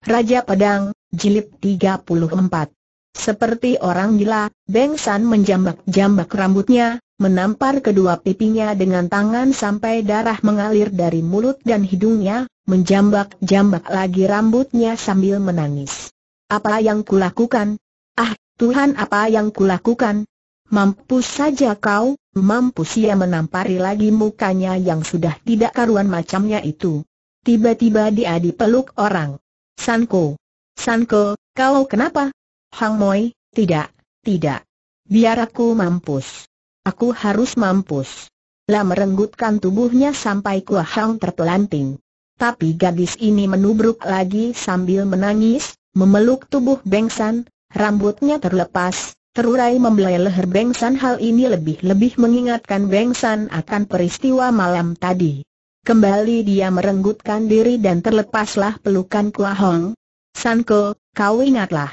Raja Pedang, Jilid 34 Seperti orang gila, Beng San menjambak-jambak rambutnya, menampar kedua pipinya dengan tangan sampai darah mengalir dari mulut dan hidungnya, menjambak-jambak lagi rambutnya sambil menangis. Apa yang kulakukan? Ah, Tuhan apa yang kulakukan? Mampus saja kau, mampus ia menampari lagi mukanya yang sudah tidak karuan macamnya itu. Tiba-tiba dia dipeluk orang. Sanko. Sanko, kau kenapa? Hang Moi, tidak, tidak. Biar aku mampus. Aku harus mampus. Lah merenggutkan tubuhnya sampai kuah Hang terpelanting. Tapi gadis ini menubruk lagi sambil menangis, memeluk tubuh Bengsan, rambutnya terlepas, terurai membelai leher Bengsan hal ini lebih-lebih mengingatkan Bengsan akan peristiwa malam tadi. Kembali dia merenggutkan diri dan terlepaslah pelukan Kua Hong. Sanko, kau ingatlah.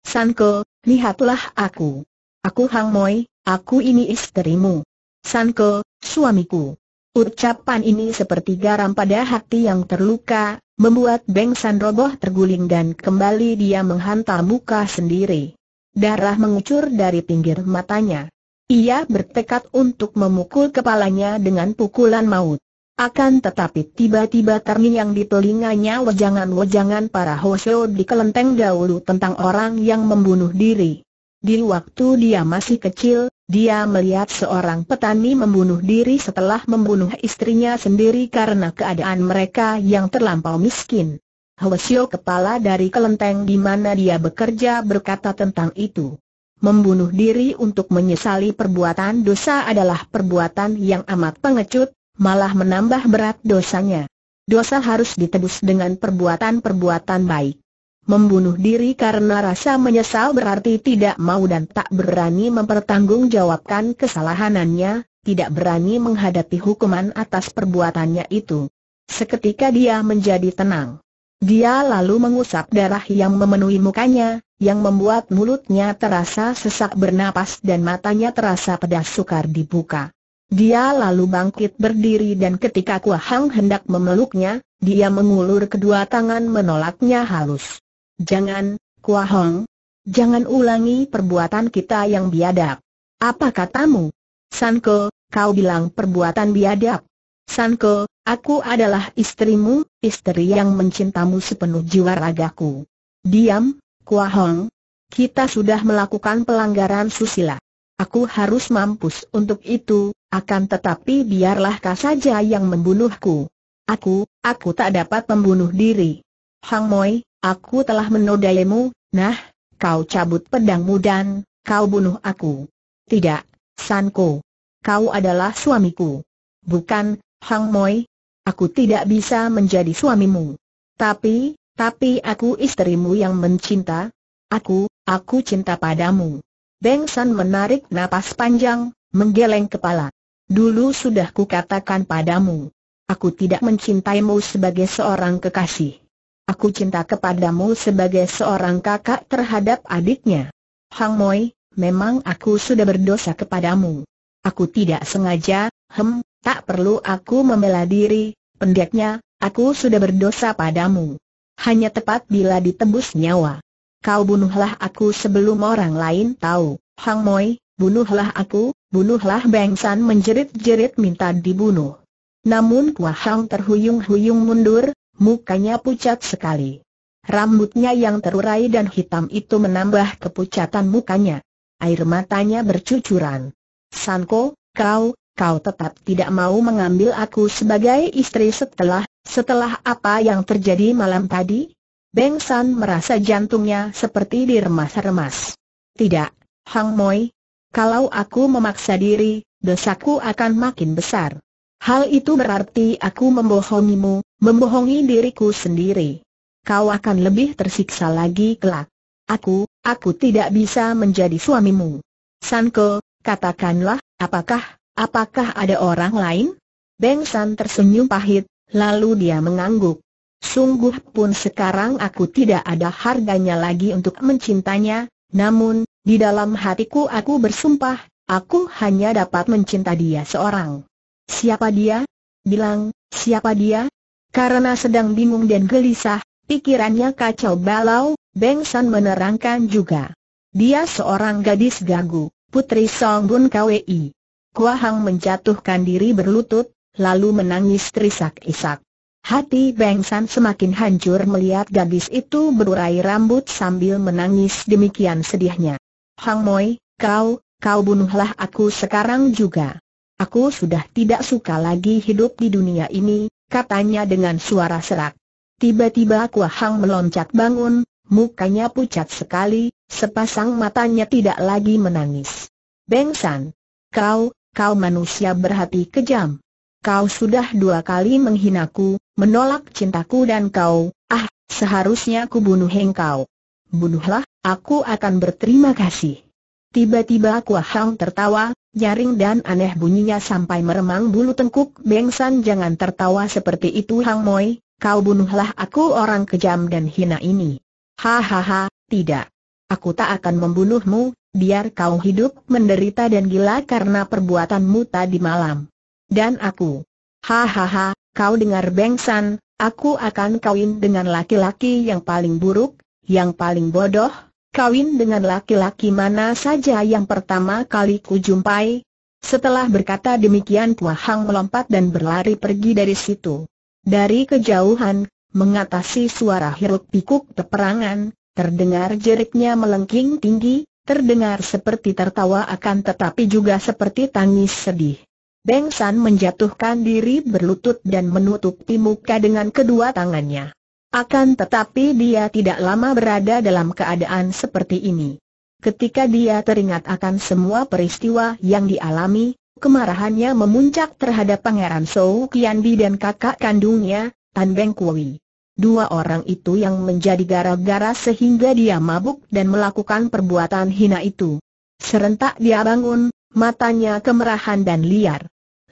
Sanko, lihatlah aku. Aku Hang Moi, aku ini istrimu. Sanko, suamiku. Ucapan ini seperti garam pada hati yang terluka, membuat Beng San roboh terguling dan kembali dia menghantam muka sendiri. Darah mengucur dari pinggir matanya. Ia bertekad untuk memukul kepalanya dengan pukulan maut. Akan tetapi tiba-tiba terngiang di telinganya wejangan-wejangan para Hoseo di kelenteng dahulu tentang orang yang membunuh diri. Di waktu dia masih kecil, dia melihat seorang petani membunuh diri setelah membunuh istrinya sendiri karena keadaan mereka yang terlampau miskin. Hoseo kepala dari kelenteng di mana dia bekerja berkata tentang itu. Membunuh diri untuk menyesali perbuatan dosa adalah perbuatan yang amat pengecut, malah menambah berat dosanya. Dosa harus ditebus dengan perbuatan-perbuatan baik. Membunuh diri karena rasa menyesal berarti tidak mau dan tak berani mempertanggungjawabkan kesalahanannya, tidak berani menghadapi hukuman atas perbuatannya itu. Seketika dia menjadi tenang. Dia lalu mengusap darah yang memenuhi mukanya, yang membuat mulutnya terasa sesak bernapas dan matanya terasa pedas sukar dibuka. Dia lalu bangkit berdiri dan ketika Kua Hang hendak memeluknya, dia mengulur kedua tangan menolaknya halus. Jangan, Kua Hong. Jangan ulangi perbuatan kita yang biadab. Apa katamu? Sanko, kau bilang perbuatan biadab. Sanko, aku adalah istrimu, istri yang mencintamu sepenuh jiwa ragaku. Diam, Kua Hong. Kita sudah melakukan pelanggaran susila. Aku harus mampus untuk itu, akan tetapi biarlah kau saja yang membunuhku. Aku, aku tak dapat membunuh diri. Hang Moi, aku telah menodaimu, nah, kau cabut pedangmu dan, kau bunuh aku. Tidak, San Ko, Kau adalah suamiku. Bukan, Hang Moi. Aku tidak bisa menjadi suamimu. Tapi, tapi aku istrimu yang mencinta. Aku, aku cinta padamu. Beng San menarik napas panjang, menggeleng kepala. Dulu sudah kukatakan padamu. Aku tidak mencintaimu sebagai seorang kekasih. Aku cinta kepadamu sebagai seorang kakak terhadap adiknya. Hang Moi, memang aku sudah berdosa kepadamu. Aku tidak sengaja, hem, tak perlu aku membela diri, pendeknya, aku sudah berdosa padamu. Hanya tepat bila ditebus nyawa kau bunuhlah aku sebelum orang lain tahu, Hang Moi, bunuhlah aku, bunuhlah Beng San menjerit-jerit minta dibunuh. Namun Kua Hang terhuyung-huyung mundur, mukanya pucat sekali. Rambutnya yang terurai dan hitam itu menambah kepucatan mukanya. Air matanya bercucuran. Sanko, kau, kau tetap tidak mau mengambil aku sebagai istri setelah, setelah apa yang terjadi malam tadi? Beng San merasa jantungnya seperti diremas-remas. Tidak, Hang Moi. Kalau aku memaksa diri, desaku akan makin besar. Hal itu berarti aku membohongimu, membohongi diriku sendiri. Kau akan lebih tersiksa lagi kelak. Aku, aku tidak bisa menjadi suamimu. Sanko, katakanlah, apakah, apakah ada orang lain? Beng San tersenyum pahit, lalu dia mengangguk. Sungguh pun sekarang aku tidak ada harganya lagi untuk mencintanya, namun, di dalam hatiku aku bersumpah, aku hanya dapat mencinta dia seorang. Siapa dia? Bilang, siapa dia? Karena sedang bingung dan gelisah, pikirannya kacau balau, Beng San menerangkan juga. Dia seorang gadis gagu, putri Song Bun Kwi. Kuahang menjatuhkan diri berlutut, lalu menangis terisak-isak. Hati Beng San semakin hancur melihat gadis itu berurai rambut sambil menangis demikian sedihnya. Hang Moi, kau, kau bunuhlah aku sekarang juga. Aku sudah tidak suka lagi hidup di dunia ini, katanya dengan suara serak. Tiba-tiba Kua Hang meloncat bangun, mukanya pucat sekali, sepasang matanya tidak lagi menangis. Beng San, kau, kau manusia berhati kejam kau sudah dua kali menghinaku, menolak cintaku dan kau, ah, seharusnya ku bunuh engkau. Bunuhlah, aku akan berterima kasih. Tiba-tiba kuahang Hang tertawa, nyaring dan aneh bunyinya sampai meremang bulu tengkuk Bengsan jangan tertawa seperti itu Hang Moi, kau bunuhlah aku orang kejam dan hina ini. Hahaha, tidak. Aku tak akan membunuhmu, biar kau hidup menderita dan gila karena perbuatanmu tadi malam. Dan aku. Hahaha, kau dengar Bengsan, aku akan kawin dengan laki-laki yang paling buruk, yang paling bodoh, kawin dengan laki-laki mana saja yang pertama kali kujumpai. Setelah berkata demikian Puahang melompat dan berlari pergi dari situ. Dari kejauhan, mengatasi suara hiruk pikuk peperangan, terdengar jeriknya melengking tinggi, terdengar seperti tertawa akan tetapi juga seperti tangis sedih. Beng San menjatuhkan diri berlutut dan menutupi muka dengan kedua tangannya. Akan tetapi dia tidak lama berada dalam keadaan seperti ini. Ketika dia teringat akan semua peristiwa yang dialami, kemarahannya memuncak terhadap Pangeran Sou Kiandi dan kakak kandungnya, Tan Beng Kui. Dua orang itu yang menjadi gara-gara sehingga dia mabuk dan melakukan perbuatan hina itu. Serentak dia bangun, matanya kemerahan dan liar.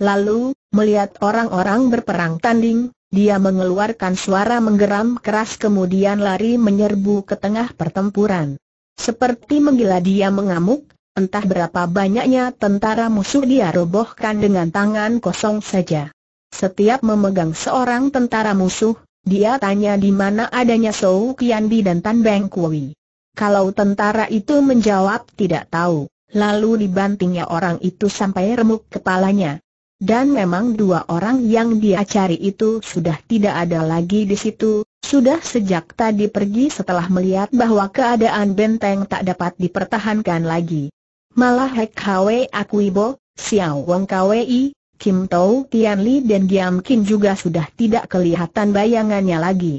Lalu, melihat orang-orang berperang tanding, dia mengeluarkan suara menggeram keras kemudian lari menyerbu ke tengah pertempuran. Seperti menggila dia mengamuk, entah berapa banyaknya tentara musuh dia robohkan dengan tangan kosong saja. Setiap memegang seorang tentara musuh, dia tanya di mana adanya Sou Kianbi dan Tan Beng Kui. Kalau tentara itu menjawab tidak tahu, lalu dibantingnya orang itu sampai remuk kepalanya. Dan memang dua orang yang dia cari itu sudah tidak ada lagi di situ, sudah sejak tadi pergi setelah melihat bahwa keadaan benteng tak dapat dipertahankan lagi. Malah Hek Hwe Akuibo, Xiao Wong Kwei, Kim Tau Tian Li dan Giam Kim juga sudah tidak kelihatan bayangannya lagi.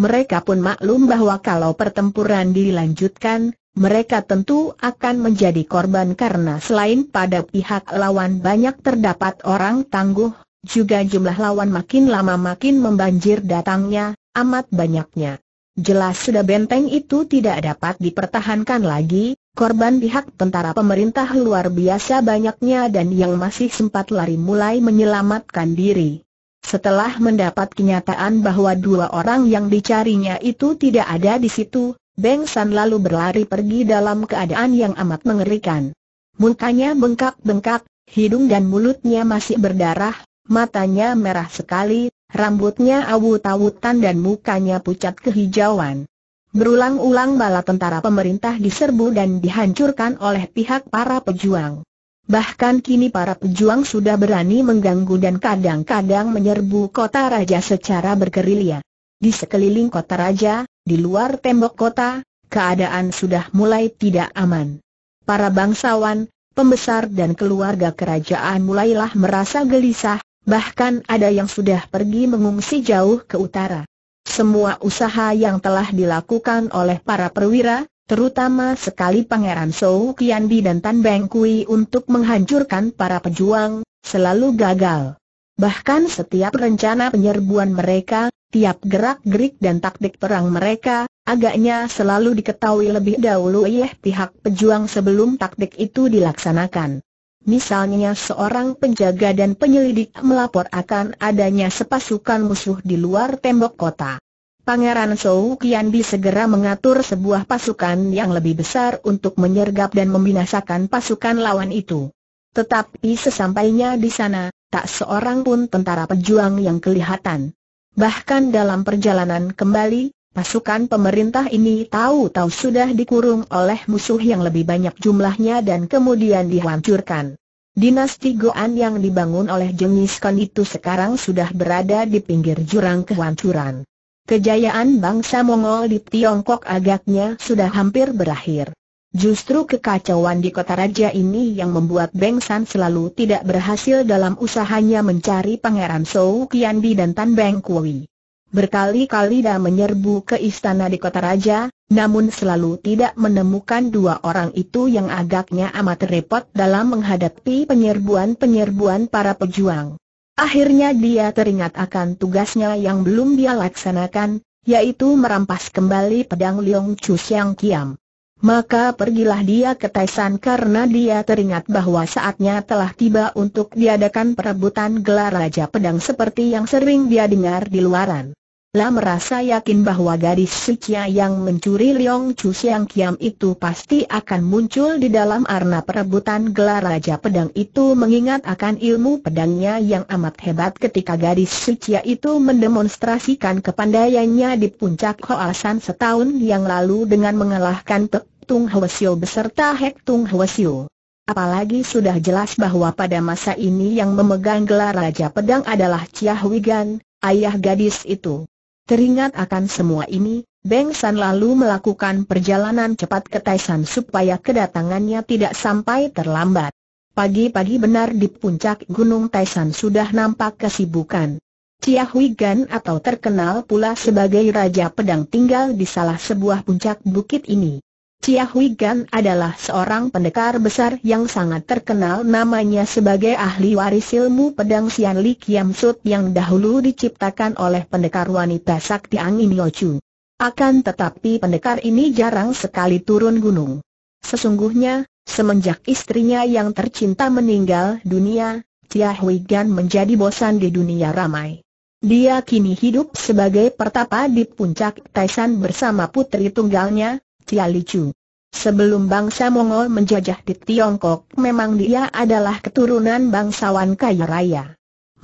Mereka pun maklum bahwa kalau pertempuran dilanjutkan, mereka tentu akan menjadi korban karena selain pada pihak lawan banyak terdapat orang tangguh, juga jumlah lawan makin lama makin membanjir datangnya, amat banyaknya. Jelas sudah benteng itu tidak dapat dipertahankan lagi, korban pihak tentara pemerintah luar biasa banyaknya dan yang masih sempat lari mulai menyelamatkan diri. Setelah mendapat kenyataan bahwa dua orang yang dicarinya itu tidak ada di situ, Beng San lalu berlari pergi dalam keadaan yang amat mengerikan. Mukanya bengkak-bengkak, hidung dan mulutnya masih berdarah, matanya merah sekali, rambutnya awut-awutan dan mukanya pucat kehijauan. Berulang-ulang bala tentara pemerintah diserbu dan dihancurkan oleh pihak para pejuang. Bahkan kini para pejuang sudah berani mengganggu dan kadang-kadang menyerbu kota raja secara bergerilya. Di sekeliling kota raja, di luar tembok kota, keadaan sudah mulai tidak aman. Para bangsawan, pembesar dan keluarga kerajaan mulailah merasa gelisah, bahkan ada yang sudah pergi mengungsi jauh ke utara. Semua usaha yang telah dilakukan oleh para perwira, terutama sekali Pangeran Sou Kianbi dan Tan Beng Kui untuk menghancurkan para pejuang, selalu gagal. Bahkan setiap rencana penyerbuan mereka, tiap gerak-gerik dan taktik perang mereka, agaknya selalu diketahui lebih dahulu oleh pihak pejuang sebelum taktik itu dilaksanakan. Misalnya seorang penjaga dan penyelidik melapor akan adanya sepasukan musuh di luar tembok kota. Pangeran Sou Kiandi segera mengatur sebuah pasukan yang lebih besar untuk menyergap dan membinasakan pasukan lawan itu. Tetapi sesampainya di sana, tak seorang pun tentara pejuang yang kelihatan. Bahkan dalam perjalanan kembali, pasukan pemerintah ini tahu-tahu sudah dikurung oleh musuh yang lebih banyak jumlahnya dan kemudian dihancurkan. Dinasti Goan yang dibangun oleh Jengis Khan itu sekarang sudah berada di pinggir jurang kehancuran. Kejayaan bangsa Mongol di Tiongkok agaknya sudah hampir berakhir. Justru kekacauan di kota raja ini yang membuat Beng San selalu tidak berhasil dalam usahanya mencari pangeran Sou Bi dan Tan Beng Kui. Berkali-kali dia menyerbu ke istana di kota raja, namun selalu tidak menemukan dua orang itu yang agaknya amat repot dalam menghadapi penyerbuan-penyerbuan para pejuang. Akhirnya dia teringat akan tugasnya yang belum dia laksanakan, yaitu merampas kembali pedang Leong Chu Siang Kiam. Maka pergilah dia ke Taisan karena dia teringat bahwa saatnya telah tiba untuk diadakan perebutan gelar Raja Pedang seperti yang sering dia dengar di luaran. La merasa yakin bahwa gadis suci yang mencuri Leong Chu Siang Kiam itu pasti akan muncul di dalam arena perebutan gelar Raja Pedang itu mengingat akan ilmu pedangnya yang amat hebat ketika gadis suci itu mendemonstrasikan kepandaiannya di puncak Hoasan setahun yang lalu dengan mengalahkan Pek Tung Hwasyo beserta Hek Tung Hwasyo. Apalagi sudah jelas bahwa pada masa ini yang memegang gelar Raja Pedang adalah Chia Gan, ayah gadis itu. Teringat akan semua ini, Beng San lalu melakukan perjalanan cepat ke Taisan supaya kedatangannya tidak sampai terlambat. Pagi-pagi benar di puncak Gunung Taisan sudah nampak kesibukan. Chia Hui Gan atau terkenal pula sebagai Raja Pedang tinggal di salah sebuah puncak bukit ini. Chia Hui Gan adalah seorang pendekar besar yang sangat terkenal namanya sebagai ahli waris ilmu pedang Sian Li Kiam Sut yang dahulu diciptakan oleh pendekar wanita sakti Angin Yochu. Akan tetapi pendekar ini jarang sekali turun gunung. Sesungguhnya, semenjak istrinya yang tercinta meninggal dunia, Chia Hui Gan menjadi bosan di dunia ramai. Dia kini hidup sebagai pertapa di puncak Taisan bersama putri tunggalnya, Cia Licu. Sebelum bangsa Mongol menjajah di Tiongkok, memang dia adalah keturunan bangsawan kaya raya.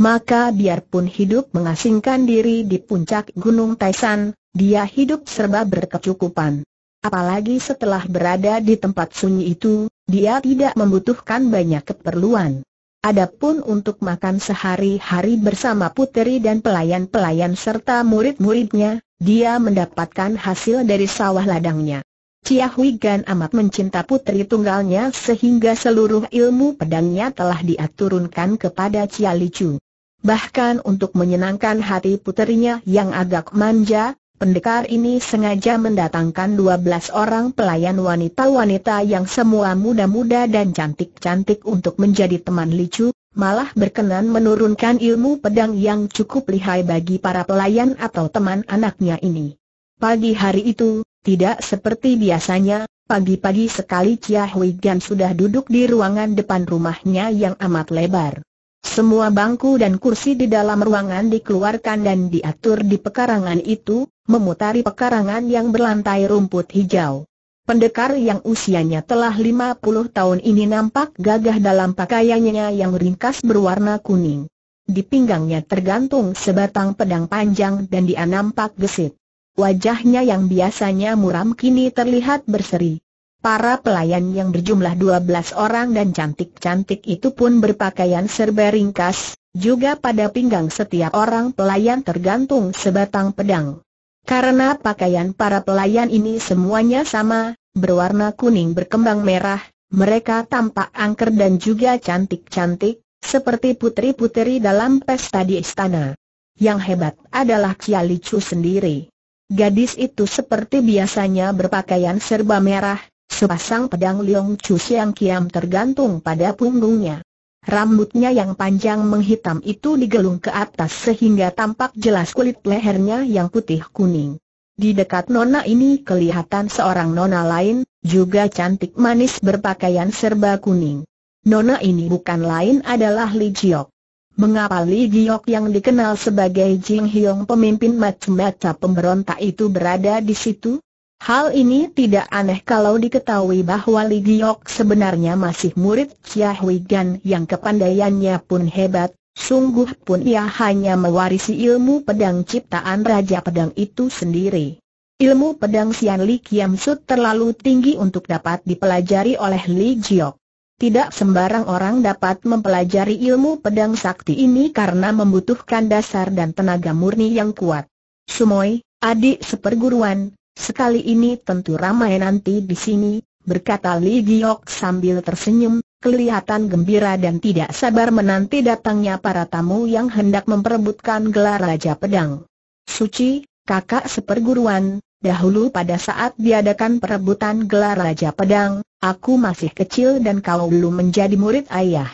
Maka biarpun hidup mengasingkan diri di puncak Gunung Taisan, dia hidup serba berkecukupan. Apalagi setelah berada di tempat sunyi itu, dia tidak membutuhkan banyak keperluan. Adapun untuk makan sehari-hari bersama puteri dan pelayan-pelayan serta murid-muridnya, dia mendapatkan hasil dari sawah ladangnya. Chia Hui Gan amat mencinta putri tunggalnya sehingga seluruh ilmu pedangnya telah diaturunkan kepada Chia Chu. Bahkan untuk menyenangkan hati putrinya yang agak manja, pendekar ini sengaja mendatangkan 12 orang pelayan wanita-wanita yang semua muda-muda dan cantik-cantik untuk menjadi teman Licu, malah berkenan menurunkan ilmu pedang yang cukup lihai bagi para pelayan atau teman anaknya ini. Pagi hari itu, tidak seperti biasanya, pagi-pagi sekali Chia Hui Gan sudah duduk di ruangan depan rumahnya yang amat lebar. Semua bangku dan kursi di dalam ruangan dikeluarkan dan diatur di pekarangan itu, memutari pekarangan yang berlantai rumput hijau. Pendekar yang usianya telah 50 tahun ini nampak gagah dalam pakaiannya yang ringkas berwarna kuning. Di pinggangnya tergantung sebatang pedang panjang dan dia nampak gesit. Wajahnya yang biasanya muram kini terlihat berseri. Para pelayan yang berjumlah 12 orang dan cantik-cantik itu pun berpakaian serba ringkas, juga pada pinggang setiap orang pelayan tergantung sebatang pedang. Karena pakaian para pelayan ini semuanya sama, berwarna kuning berkembang merah, mereka tampak angker dan juga cantik-cantik, seperti putri-putri dalam pesta di istana. Yang hebat adalah Kialicu sendiri. Gadis itu seperti biasanya berpakaian serba merah, sepasang pedang Liong Chu Siang Kiam tergantung pada punggungnya. Rambutnya yang panjang menghitam itu digelung ke atas sehingga tampak jelas kulit lehernya yang putih kuning. Di dekat nona ini kelihatan seorang nona lain, juga cantik manis berpakaian serba kuning. Nona ini bukan lain adalah Li Jiok. Mengapa Li Giok yang dikenal sebagai Jing Hyong pemimpin macam-macam pemberontak itu berada di situ? Hal ini tidak aneh kalau diketahui bahwa Li Giok sebenarnya masih murid Chia Hui Gan yang kepandaiannya pun hebat, sungguh pun ia hanya mewarisi ilmu pedang ciptaan Raja Pedang itu sendiri. Ilmu pedang Sian Li Kiam Sut terlalu tinggi untuk dapat dipelajari oleh Li Giok. Tidak sembarang orang dapat mempelajari ilmu pedang sakti ini karena membutuhkan dasar dan tenaga murni yang kuat. Sumoy, adik seperguruan, sekali ini tentu ramai nanti di sini, berkata Li Giok sambil tersenyum, kelihatan gembira dan tidak sabar menanti datangnya para tamu yang hendak memperebutkan gelar Raja Pedang. Suci, kakak seperguruan, Dahulu pada saat diadakan perebutan gelar Raja Pedang, aku masih kecil dan kau belum menjadi murid ayah.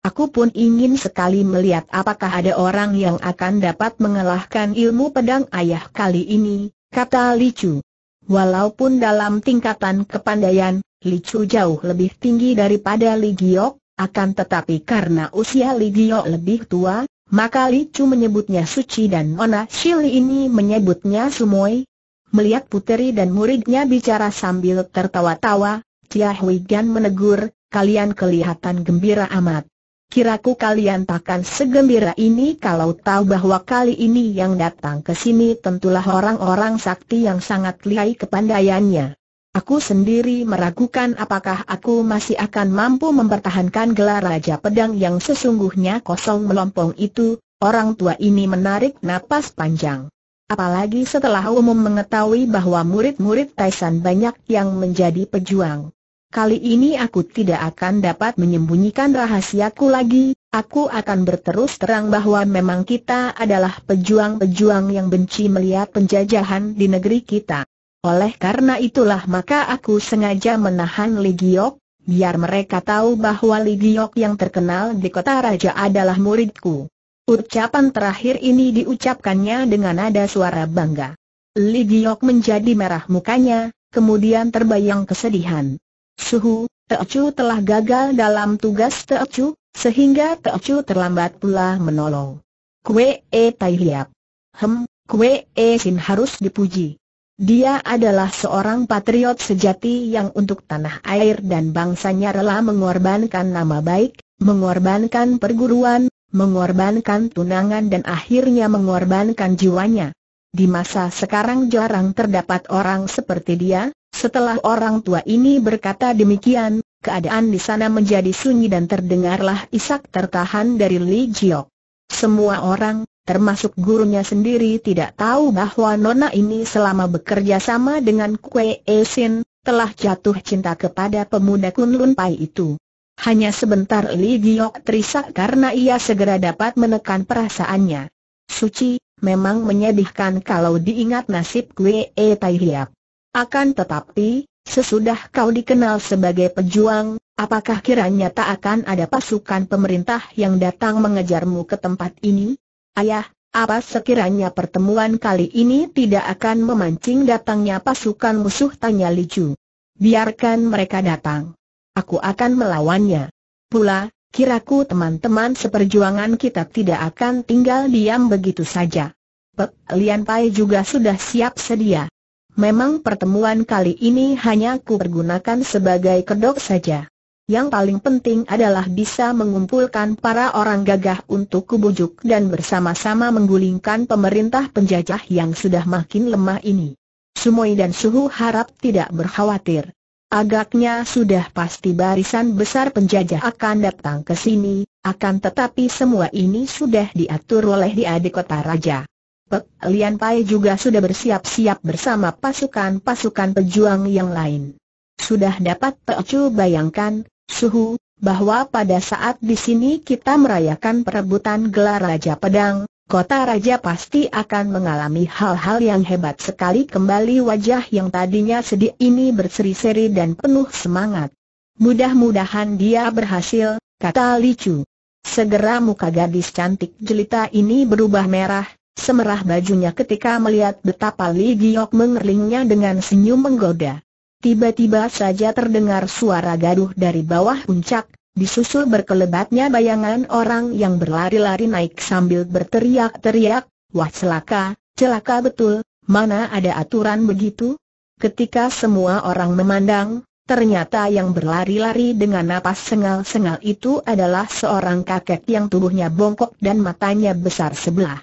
Aku pun ingin sekali melihat apakah ada orang yang akan dapat mengalahkan ilmu pedang ayah kali ini, kata Licu. Walaupun dalam tingkatan kepandaian, Licu jauh lebih tinggi daripada Li Giok, akan tetapi karena usia Li Giok lebih tua, maka Licu menyebutnya suci dan Ona Shili ini menyebutnya sumoi, Melihat puteri dan muridnya bicara sambil tertawa-tawa, Chia Hui Gan menegur, kalian kelihatan gembira amat. Kiraku kalian takkan segembira ini kalau tahu bahwa kali ini yang datang ke sini tentulah orang-orang sakti yang sangat lihai kepandaiannya. Aku sendiri meragukan apakah aku masih akan mampu mempertahankan gelar Raja Pedang yang sesungguhnya kosong melompong itu, orang tua ini menarik napas panjang. Apalagi setelah umum mengetahui bahwa murid-murid Taisan banyak yang menjadi pejuang. Kali ini aku tidak akan dapat menyembunyikan rahasiaku lagi, aku akan berterus terang bahwa memang kita adalah pejuang-pejuang yang benci melihat penjajahan di negeri kita. Oleh karena itulah maka aku sengaja menahan Ligiok, biar mereka tahu bahwa Ligiok yang terkenal di kota raja adalah muridku. Ucapan terakhir ini diucapkannya dengan nada suara bangga. Li Giok menjadi merah mukanya, kemudian terbayang kesedihan. Suhu, Teocu telah gagal dalam tugas Teocu, sehingga Teocu terlambat pula menolong. Kue E Tai Liap. Hem, Kue E Sin harus dipuji. Dia adalah seorang patriot sejati yang untuk tanah air dan bangsanya rela mengorbankan nama baik, mengorbankan perguruan, mengorbankan tunangan dan akhirnya mengorbankan jiwanya. Di masa sekarang jarang terdapat orang seperti dia, setelah orang tua ini berkata demikian, keadaan di sana menjadi sunyi dan terdengarlah isak tertahan dari Li Jiok. Semua orang, termasuk gurunya sendiri tidak tahu bahwa Nona ini selama bekerja sama dengan Kue Esin, telah jatuh cinta kepada pemuda Kunlun Pai itu. Hanya sebentar Li Giok terisak karena ia segera dapat menekan perasaannya. Suci, memang menyedihkan kalau diingat nasib Kwe E Tai Hiap. Akan tetapi, sesudah kau dikenal sebagai pejuang, apakah kiranya tak akan ada pasukan pemerintah yang datang mengejarmu ke tempat ini? Ayah, apa sekiranya pertemuan kali ini tidak akan memancing datangnya pasukan musuh? Tanya Li Ju. Biarkan mereka datang aku akan melawannya. Pula, kiraku teman-teman seperjuangan kita tidak akan tinggal diam begitu saja. Pe Lian Pai juga sudah siap sedia. Memang pertemuan kali ini hanya ku pergunakan sebagai kedok saja. Yang paling penting adalah bisa mengumpulkan para orang gagah untuk kubujuk dan bersama-sama menggulingkan pemerintah penjajah yang sudah makin lemah ini. Sumoi dan Suhu harap tidak berkhawatir. Agaknya sudah pasti barisan besar penjajah akan datang ke sini, akan tetapi semua ini sudah diatur oleh diadikota adik kota raja. Pek Lian Pai juga sudah bersiap-siap bersama pasukan-pasukan pejuang yang lain. Sudah dapat Pek Chu bayangkan, Suhu, bahwa pada saat di sini kita merayakan perebutan gelar Raja Pedang, kota raja pasti akan mengalami hal-hal yang hebat sekali kembali wajah yang tadinya sedih ini berseri-seri dan penuh semangat. Mudah-mudahan dia berhasil, kata Licu. Segera muka gadis cantik jelita ini berubah merah, semerah bajunya ketika melihat betapa Li Giok mengerlingnya dengan senyum menggoda. Tiba-tiba saja terdengar suara gaduh dari bawah puncak, Disusul berkelebatnya bayangan orang yang berlari-lari naik sambil berteriak-teriak, Wah celaka, celaka betul, mana ada aturan begitu? Ketika semua orang memandang, ternyata yang berlari-lari dengan napas sengal-sengal itu adalah seorang kakek yang tubuhnya bongkok dan matanya besar sebelah.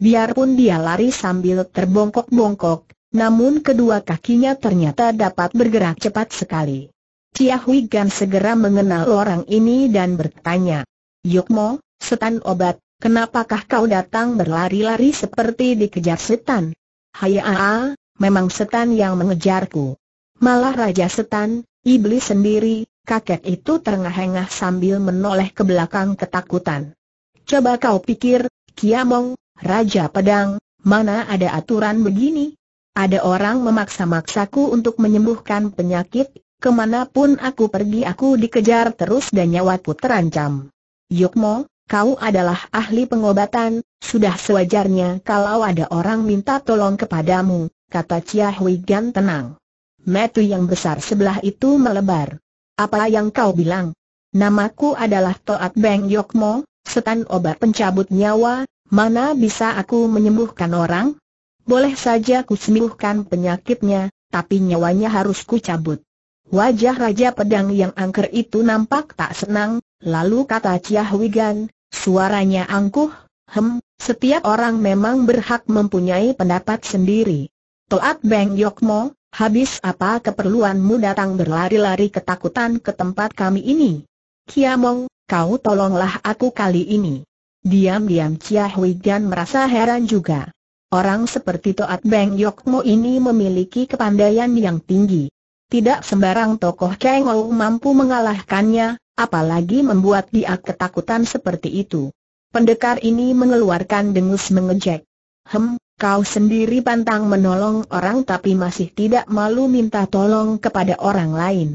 Biarpun dia lari sambil terbongkok-bongkok, namun kedua kakinya ternyata dapat bergerak cepat sekali. Chia Hui Gan segera mengenal orang ini dan bertanya, Yukmo, setan obat, kenapakah kau datang berlari-lari seperti dikejar setan? Hayaa, memang setan yang mengejarku. Malah Raja Setan, Iblis sendiri, kakek itu terengah-engah sambil menoleh ke belakang ketakutan. Coba kau pikir, Kiamong, Raja Pedang, mana ada aturan begini? Ada orang memaksa-maksaku untuk menyembuhkan penyakit Kemanapun aku pergi aku dikejar terus dan nyawaku terancam. Yukmo, kau adalah ahli pengobatan, sudah sewajarnya kalau ada orang minta tolong kepadamu, kata Chia Hui Gan tenang. Metu yang besar sebelah itu melebar. Apa yang kau bilang? Namaku adalah Toat Beng Yokmo, setan obat pencabut nyawa, mana bisa aku menyembuhkan orang? Boleh saja ku sembuhkan penyakitnya, tapi nyawanya harus ku cabut. Wajah Raja Pedang yang angker itu nampak tak senang, lalu kata Ciah Wigan, suaranya angkuh, hem, setiap orang memang berhak mempunyai pendapat sendiri. Toat Beng Yokmo, habis apa keperluanmu datang berlari-lari ketakutan ke tempat kami ini? Kiamong, kau tolonglah aku kali ini. Diam-diam Ciah Wigan merasa heran juga. Orang seperti Toat Beng Yokmo ini memiliki kepandaian yang tinggi. Tidak sembarang tokoh Cheng Ou mampu mengalahkannya, apalagi membuat dia ketakutan seperti itu. Pendekar ini mengeluarkan dengus mengejek. Hem, kau sendiri pantang menolong orang tapi masih tidak malu minta tolong kepada orang lain.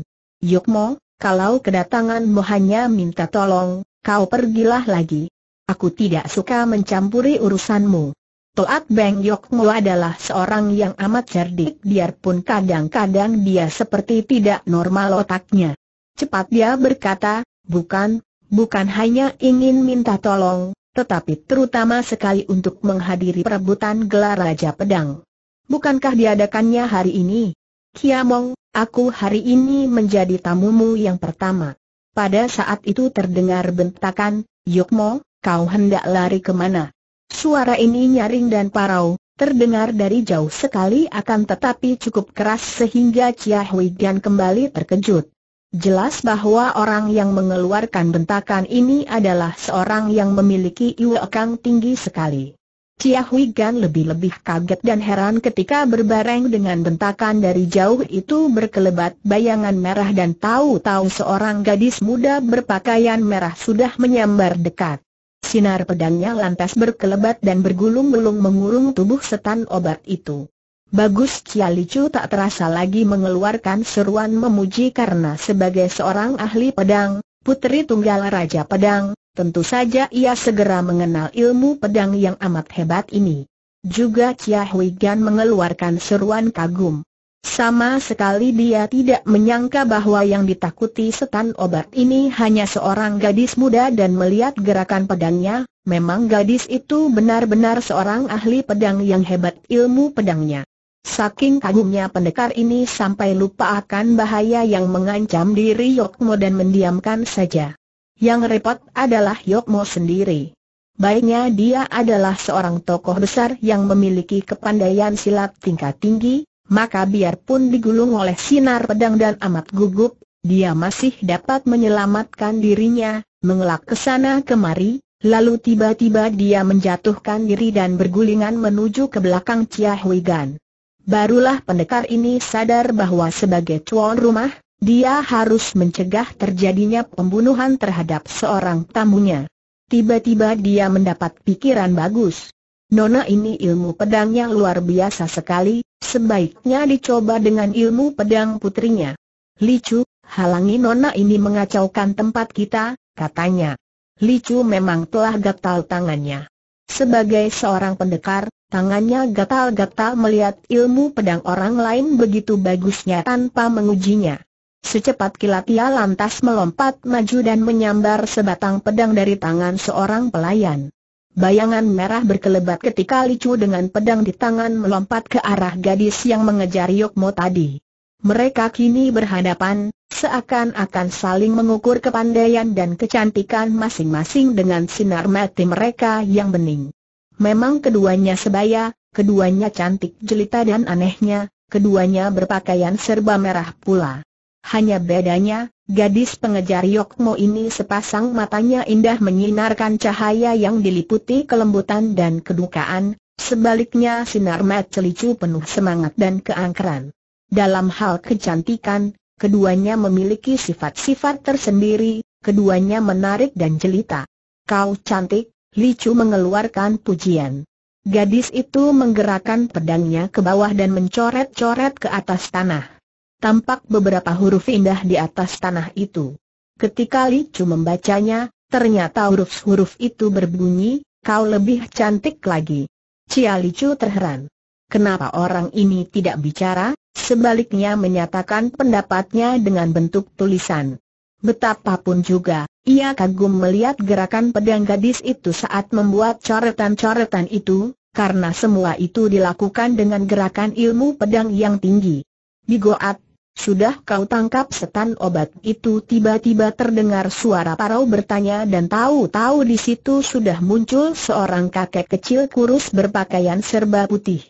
Yokmo, kalau kedatanganmu hanya minta tolong, kau pergilah lagi. Aku tidak suka mencampuri urusanmu. Toat Beng Yok Mo adalah seorang yang amat cerdik biarpun kadang-kadang dia seperti tidak normal otaknya. Cepat dia berkata, bukan, bukan hanya ingin minta tolong, tetapi terutama sekali untuk menghadiri perebutan gelar Raja Pedang. Bukankah diadakannya hari ini? Kiamong, aku hari ini menjadi tamumu yang pertama. Pada saat itu terdengar bentakan, Yokmo, kau hendak lari kemana? Suara ini nyaring dan parau, terdengar dari jauh sekali akan tetapi cukup keras sehingga Chia Hui Gan kembali terkejut. Jelas bahwa orang yang mengeluarkan bentakan ini adalah seorang yang memiliki iwakang tinggi sekali. Chia Hui Gan lebih-lebih kaget dan heran ketika berbareng dengan bentakan dari jauh itu berkelebat bayangan merah dan tahu-tahu seorang gadis muda berpakaian merah sudah menyambar dekat. Sinar pedangnya lantas berkelebat dan bergulung-gulung mengurung tubuh setan obat itu. Bagus Cia Licu tak terasa lagi mengeluarkan seruan memuji karena sebagai seorang ahli pedang, putri tunggal Raja Pedang, tentu saja ia segera mengenal ilmu pedang yang amat hebat ini. Juga Cia Hui mengeluarkan seruan kagum. Sama sekali dia tidak menyangka bahwa yang ditakuti setan obat ini hanya seorang gadis muda dan melihat gerakan pedangnya, memang gadis itu benar-benar seorang ahli pedang yang hebat ilmu pedangnya. Saking kagumnya pendekar ini sampai lupa akan bahaya yang mengancam diri Yokmo dan mendiamkan saja. Yang repot adalah Yokmo sendiri. Baiknya dia adalah seorang tokoh besar yang memiliki kepandaian silat tingkat tinggi, maka biarpun digulung oleh sinar pedang dan amat gugup, dia masih dapat menyelamatkan dirinya, mengelak ke sana kemari, lalu tiba-tiba dia menjatuhkan diri dan bergulingan menuju ke belakang Chia Hui Gan. Barulah pendekar ini sadar bahwa sebagai tuan rumah, dia harus mencegah terjadinya pembunuhan terhadap seorang tamunya. Tiba-tiba dia mendapat pikiran bagus. Nona ini ilmu pedangnya luar biasa sekali, sebaiknya dicoba dengan ilmu pedang putrinya. Licu, halangi Nona ini mengacaukan tempat kita, katanya. Licu memang telah gatal tangannya. Sebagai seorang pendekar, tangannya gatal-gatal melihat ilmu pedang orang lain begitu bagusnya tanpa mengujinya. Secepat kilat ia lantas melompat maju dan menyambar sebatang pedang dari tangan seorang pelayan. Bayangan merah berkelebat ketika Licu dengan pedang di tangan melompat ke arah gadis yang mengejar Yokmo tadi. Mereka kini berhadapan, seakan-akan saling mengukur kepandaian dan kecantikan masing-masing dengan sinar mati mereka yang bening. Memang keduanya sebaya, keduanya cantik jelita dan anehnya, keduanya berpakaian serba merah pula. Hanya bedanya, Gadis pengejar Yokmo ini sepasang matanya indah menyinarkan cahaya yang diliputi kelembutan dan kedukaan, sebaliknya sinar mat celicu penuh semangat dan keangkeran. Dalam hal kecantikan, keduanya memiliki sifat-sifat tersendiri, keduanya menarik dan jelita. Kau cantik, Licu mengeluarkan pujian. Gadis itu menggerakkan pedangnya ke bawah dan mencoret-coret ke atas tanah tampak beberapa huruf indah di atas tanah itu. Ketika Li Chu membacanya, ternyata huruf-huruf itu berbunyi, kau lebih cantik lagi. Cia Li Chu terheran. Kenapa orang ini tidak bicara, sebaliknya menyatakan pendapatnya dengan bentuk tulisan. Betapapun juga, ia kagum melihat gerakan pedang gadis itu saat membuat coretan-coretan itu, karena semua itu dilakukan dengan gerakan ilmu pedang yang tinggi. Bigoat, sudah kau tangkap setan obat itu tiba-tiba terdengar suara parau bertanya dan tahu-tahu di situ sudah muncul seorang kakek kecil kurus berpakaian serba putih.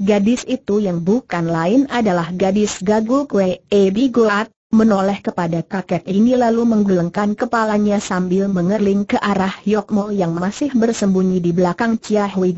Gadis itu yang bukan lain adalah gadis gagu kue Bigoat e. Bigoat, menoleh kepada kakek ini lalu menggelengkan kepalanya sambil mengerling ke arah Yokmo yang masih bersembunyi di belakang Chia Hui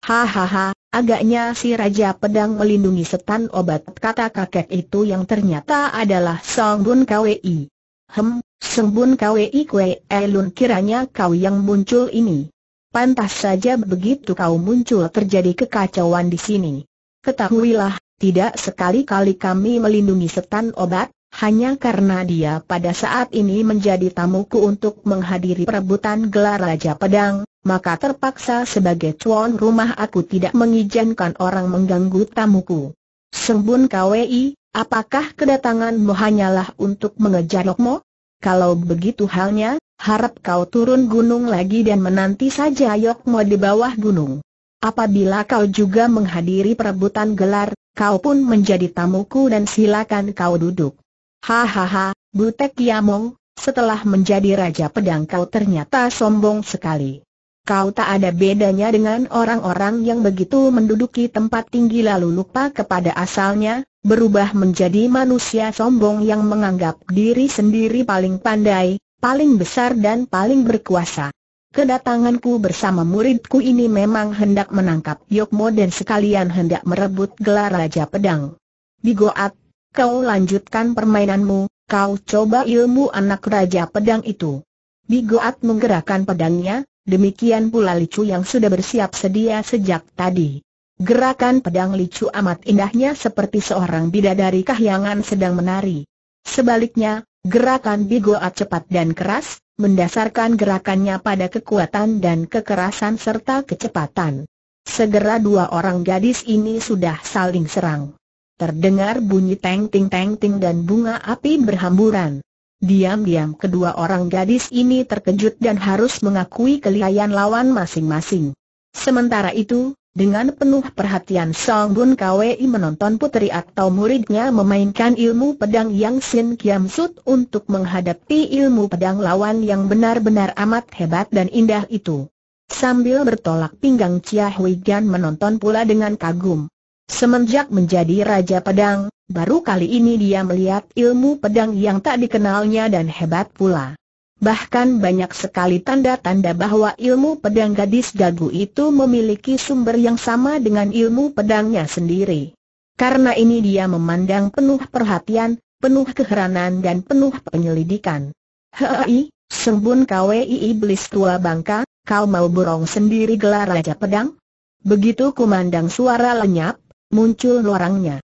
Hahaha, agaknya si Raja Pedang melindungi setan obat kata kakek itu yang ternyata adalah Song Bun Kwi. Hem, Song Bun Kwi Kwe Elun eh, kiranya kau yang muncul ini. Pantas saja begitu kau muncul terjadi kekacauan di sini. Ketahuilah, tidak sekali-kali kami melindungi setan obat, hanya karena dia pada saat ini menjadi tamuku untuk menghadiri perebutan gelar Raja Pedang, maka terpaksa sebagai tuan rumah aku tidak mengizinkan orang mengganggu tamuku. Sembun KWI, apakah kedatanganmu hanyalah untuk mengejar Lokmo? Kalau begitu halnya, harap kau turun gunung lagi dan menanti saja Yokmo di bawah gunung. Apabila kau juga menghadiri perebutan gelar, kau pun menjadi tamuku dan silakan kau duduk. Hahaha, Butek Yamong, setelah menjadi Raja Pedang kau ternyata sombong sekali. Kau tak ada bedanya dengan orang-orang yang begitu menduduki tempat tinggi lalu lupa kepada asalnya, berubah menjadi manusia sombong yang menganggap diri sendiri paling pandai, paling besar dan paling berkuasa. Kedatanganku bersama muridku ini memang hendak menangkap Yokmo dan sekalian hendak merebut gelar Raja Pedang. Bigoat, kau lanjutkan permainanmu, kau coba ilmu anak Raja Pedang itu. Bigoat menggerakkan pedangnya, demikian pula Licu yang sudah bersiap sedia sejak tadi. Gerakan pedang Licu amat indahnya seperti seorang bidadari kahyangan sedang menari. Sebaliknya, gerakan Bigoat cepat dan keras, mendasarkan gerakannya pada kekuatan dan kekerasan serta kecepatan. Segera dua orang gadis ini sudah saling serang. Terdengar bunyi teng ting teng ting dan bunga api berhamburan. Diam-diam kedua orang gadis ini terkejut dan harus mengakui kelihayan lawan masing-masing. Sementara itu, dengan penuh perhatian Song Bun Kwei menonton putri atau muridnya memainkan ilmu pedang yang Sin Kiam Sut untuk menghadapi ilmu pedang lawan yang benar-benar amat hebat dan indah itu. Sambil bertolak pinggang Chia Hui Gan menonton pula dengan kagum. Semenjak menjadi Raja Pedang, Baru kali ini dia melihat ilmu pedang yang tak dikenalnya dan hebat pula. Bahkan banyak sekali tanda-tanda bahwa ilmu pedang gadis gagu itu memiliki sumber yang sama dengan ilmu pedangnya sendiri. Karena ini dia memandang penuh perhatian, penuh keheranan dan penuh penyelidikan. Hei, sembun kwi iblis tua bangka, kau mau borong sendiri gelar raja pedang? Begitu kumandang suara lenyap, muncul lorangnya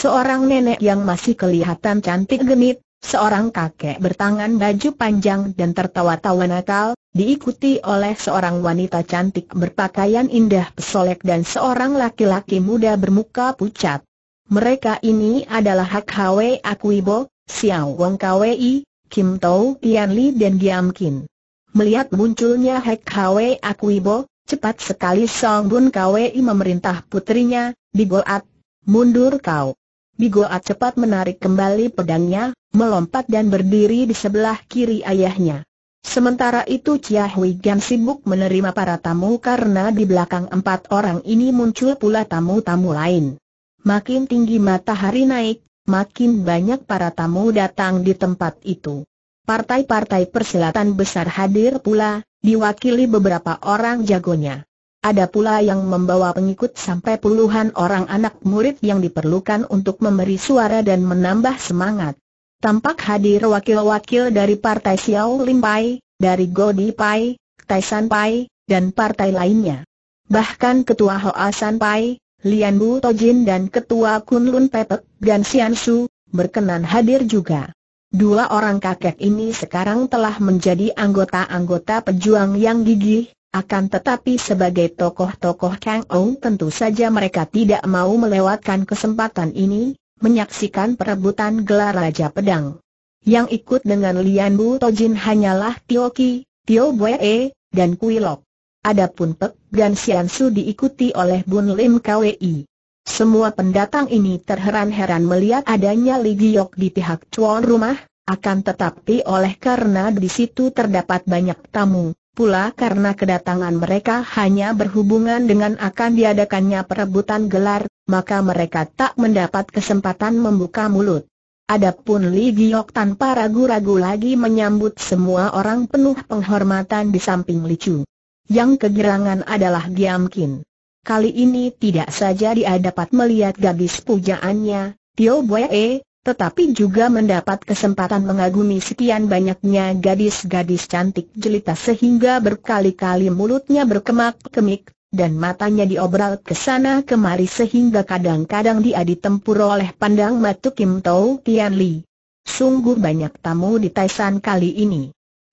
seorang nenek yang masih kelihatan cantik genit, seorang kakek bertangan baju panjang dan tertawa-tawa nakal, diikuti oleh seorang wanita cantik berpakaian indah pesolek dan seorang laki-laki muda bermuka pucat. Mereka ini adalah Hak Hwe Akuibo, Xiao Wong Kwei, Kim Tau Tian Li dan Giam Kin. Melihat munculnya Hak Hwe Akuibo, cepat sekali Song Bun Kwei memerintah putrinya, digoat, mundur kau. Bigoat cepat menarik kembali pedangnya, melompat dan berdiri di sebelah kiri ayahnya. Sementara itu Chia Hui Gan sibuk menerima para tamu karena di belakang empat orang ini muncul pula tamu-tamu lain. Makin tinggi matahari naik, makin banyak para tamu datang di tempat itu. Partai-partai persilatan besar hadir pula, diwakili beberapa orang jagonya. Ada pula yang membawa pengikut sampai puluhan orang anak murid yang diperlukan untuk memberi suara dan menambah semangat. Tampak hadir wakil-wakil dari Partai Xiao Lim Pai, dari Godi Pai, Taishan Pai, dan partai lainnya. Bahkan Ketua Hoa San Pai, Lian Bu Tojin dan Ketua Kun Lun Pepek, Gan Sian Su, berkenan hadir juga. Dua orang kakek ini sekarang telah menjadi anggota-anggota pejuang yang gigih, akan tetapi sebagai tokoh-tokoh Kang Ong tentu saja mereka tidak mau melewatkan kesempatan ini, menyaksikan perebutan gelar Raja Pedang. Yang ikut dengan Lian Bu Tojin hanyalah Tio Ki, Tio Bue, e, dan Kui Lok. Adapun Pek dan Sian Su diikuti oleh Bun Lim KWI. Semua pendatang ini terheran-heran melihat adanya Li Giok di pihak Chuan rumah, akan tetapi oleh karena di situ terdapat banyak tamu, pula karena kedatangan mereka hanya berhubungan dengan akan diadakannya perebutan gelar, maka mereka tak mendapat kesempatan membuka mulut. Adapun Li Giok tanpa ragu-ragu lagi menyambut semua orang penuh penghormatan di samping Li Chu. Yang kegirangan adalah Giam Kin. Kali ini tidak saja dia dapat melihat gadis pujaannya, Tio Boye, tetapi juga mendapat kesempatan mengagumi sekian banyaknya gadis-gadis cantik jelita sehingga berkali-kali mulutnya berkemak-kemik, dan matanya diobral ke sana kemari sehingga kadang-kadang dia ditempur oleh pandang matu Kim Tau Tian Li. Sungguh banyak tamu di Taisan kali ini.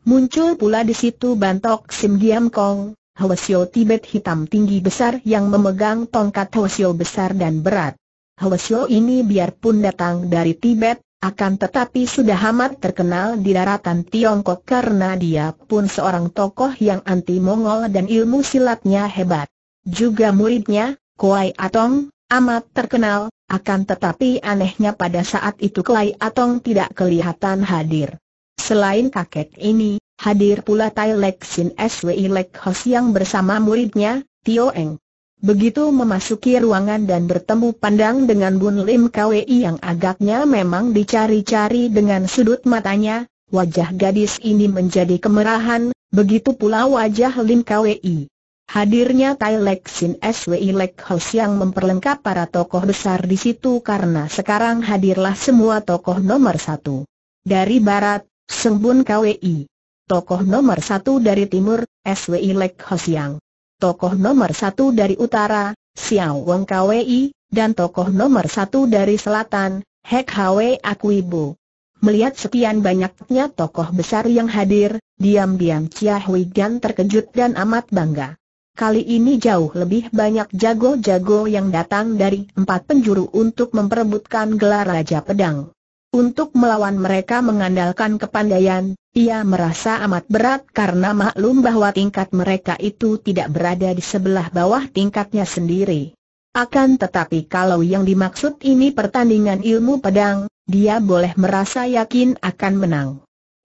Muncul pula di situ bantok Sim Giam Kong, Hwasyo Tibet hitam tinggi besar yang memegang tongkat Hwasyo besar dan berat. Hwasyo ini biarpun datang dari Tibet, akan tetapi sudah amat terkenal di daratan Tiongkok karena dia pun seorang tokoh yang anti-Mongol dan ilmu silatnya hebat. Juga muridnya, Kuai Atong, amat terkenal, akan tetapi anehnya pada saat itu Kuai Atong tidak kelihatan hadir. Selain kakek ini, hadir pula Tai Lek Sin Swi Lek Hos yang bersama muridnya, Tio Eng. Begitu memasuki ruangan dan bertemu pandang dengan Bun Lim Kwi yang agaknya memang dicari-cari dengan sudut matanya, wajah gadis ini menjadi kemerahan, begitu pula wajah Lim Kwi. Hadirnya Tai Lek Sin Swi Lek House yang memperlengkap para tokoh besar di situ karena sekarang hadirlah semua tokoh nomor satu. Dari barat, Sembun Kwi. Tokoh nomor satu dari timur, Swi Lek House yang tokoh nomor satu dari utara, Xiao Wang Kwei, dan tokoh nomor satu dari selatan, Hek Hwe Akuibu. Melihat sekian banyaknya tokoh besar yang hadir, diam-diam Chia Hui Gan terkejut dan amat bangga. Kali ini jauh lebih banyak jago-jago yang datang dari empat penjuru untuk memperebutkan gelar Raja Pedang. Untuk melawan mereka mengandalkan kepandaian, ia merasa amat berat karena maklum bahwa tingkat mereka itu tidak berada di sebelah bawah tingkatnya sendiri. Akan tetapi kalau yang dimaksud ini pertandingan ilmu pedang, dia boleh merasa yakin akan menang.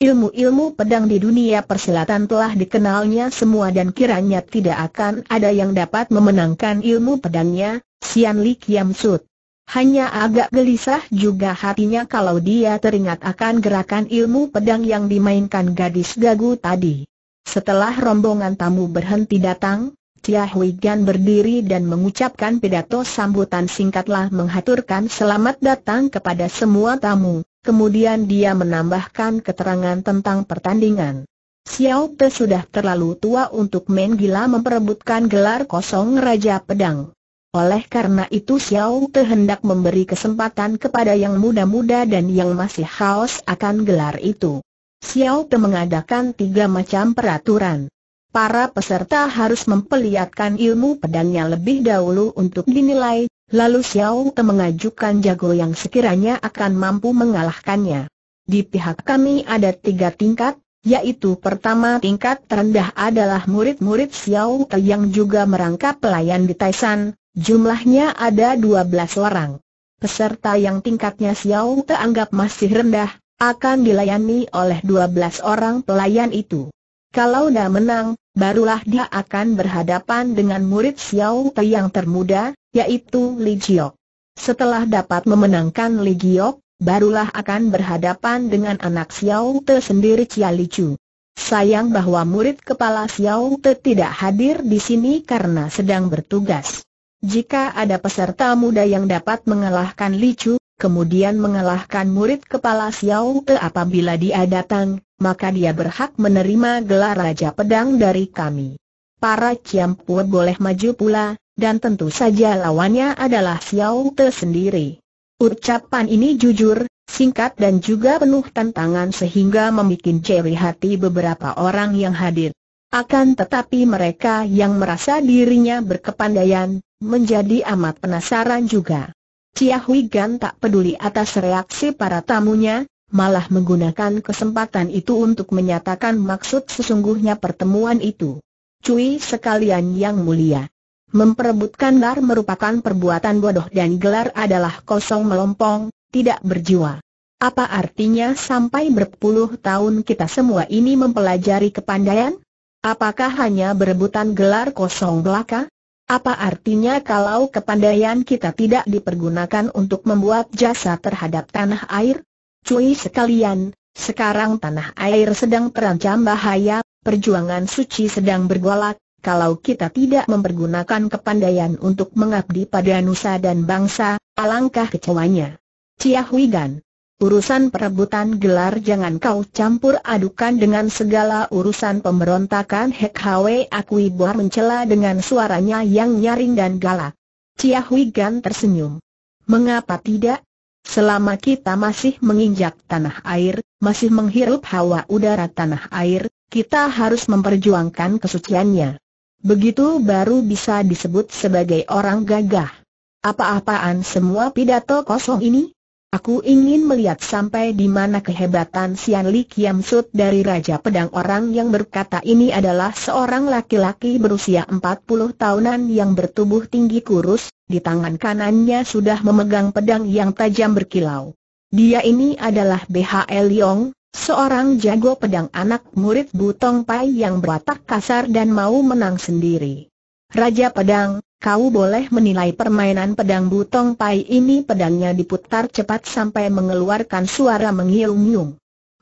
Ilmu-ilmu pedang di dunia persilatan telah dikenalnya semua dan kiranya tidak akan ada yang dapat memenangkan ilmu pedangnya, Sian Li Kiam Sut. Hanya agak gelisah juga hatinya kalau dia teringat akan gerakan ilmu pedang yang dimainkan gadis gagu tadi. Setelah rombongan tamu berhenti datang, Tia Hui Gan berdiri dan mengucapkan pidato sambutan singkatlah menghaturkan selamat datang kepada semua tamu, kemudian dia menambahkan keterangan tentang pertandingan. Xiao Pe sudah terlalu tua untuk main gila memperebutkan gelar kosong Raja Pedang. Oleh karena itu Xiao Te hendak memberi kesempatan kepada yang muda-muda dan yang masih haus akan gelar itu. Xiao Te mengadakan tiga macam peraturan. Para peserta harus memperlihatkan ilmu pedangnya lebih dahulu untuk dinilai, lalu Xiao Te mengajukan jago yang sekiranya akan mampu mengalahkannya. Di pihak kami ada tiga tingkat, yaitu pertama tingkat terendah adalah murid-murid Xiao Te yang juga merangkap pelayan di Taisan, Jumlahnya ada 12 orang. Peserta yang tingkatnya Xiao Te anggap masih rendah, akan dilayani oleh 12 orang pelayan itu. Kalau dah menang, barulah dia akan berhadapan dengan murid Xiao Te yang termuda, yaitu Li Jiok. Setelah dapat memenangkan Li Jiok, barulah akan berhadapan dengan anak Xiao Te sendiri Chia Li Chu. Sayang bahwa murid kepala Xiao Te tidak hadir di sini karena sedang bertugas. Jika ada peserta muda yang dapat mengalahkan Licu, kemudian mengalahkan murid kepala Xiao Te apabila dia datang, maka dia berhak menerima gelar Raja Pedang dari kami. Para Ciampur boleh maju pula, dan tentu saja lawannya adalah Xiao Te sendiri. Ucapan ini jujur, singkat dan juga penuh tantangan sehingga membuat ceri hati beberapa orang yang hadir. Akan tetapi mereka yang merasa dirinya berkepandaian, menjadi amat penasaran juga. Chia Hui Gan tak peduli atas reaksi para tamunya, malah menggunakan kesempatan itu untuk menyatakan maksud sesungguhnya pertemuan itu. Cui sekalian yang mulia. Memperebutkan gelar merupakan perbuatan bodoh dan gelar adalah kosong melompong, tidak berjiwa. Apa artinya sampai berpuluh tahun kita semua ini mempelajari kepandaian? Apakah hanya berebutan gelar kosong belaka? Apa artinya kalau kepandaian kita tidak dipergunakan untuk membuat jasa terhadap tanah air? Cui sekalian, sekarang tanah air sedang terancam bahaya, perjuangan suci sedang bergolak, kalau kita tidak mempergunakan kepandaian untuk mengabdi pada nusa dan bangsa, alangkah kecewanya. Cia Huigan, urusan perebutan gelar jangan kau campur adukan dengan segala urusan pemberontakan Hek Hwe Akui Boa mencela dengan suaranya yang nyaring dan galak. Cia Hui Gan tersenyum. Mengapa tidak? Selama kita masih menginjak tanah air, masih menghirup hawa udara tanah air, kita harus memperjuangkan kesuciannya. Begitu baru bisa disebut sebagai orang gagah. Apa-apaan semua pidato kosong ini? Aku ingin melihat sampai di mana kehebatan Sian Li Kiam Sut dari Raja Pedang orang yang berkata ini adalah seorang laki-laki berusia 40 tahunan yang bertubuh tinggi kurus, di tangan kanannya sudah memegang pedang yang tajam berkilau. Dia ini adalah BHL Yong, seorang jago pedang anak murid Butong Pai yang berwatak kasar dan mau menang sendiri. Raja Pedang, Kau boleh menilai permainan pedang butong pai ini pedangnya diputar cepat sampai mengeluarkan suara mengiung-iung.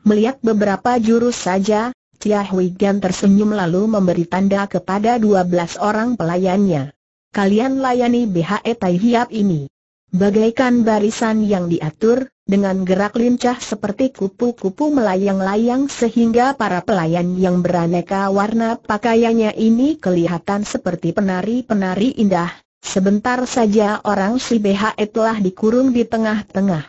Melihat beberapa jurus saja, Tia Hui Gan tersenyum lalu memberi tanda kepada 12 orang pelayannya. Kalian layani BHE Tai Hiap ini. Bagaikan barisan yang diatur, dengan gerak lincah seperti kupu-kupu melayang-layang sehingga para pelayan yang beraneka warna pakaiannya ini kelihatan seperti penari-penari indah. Sebentar saja orang si BHE telah dikurung di tengah-tengah.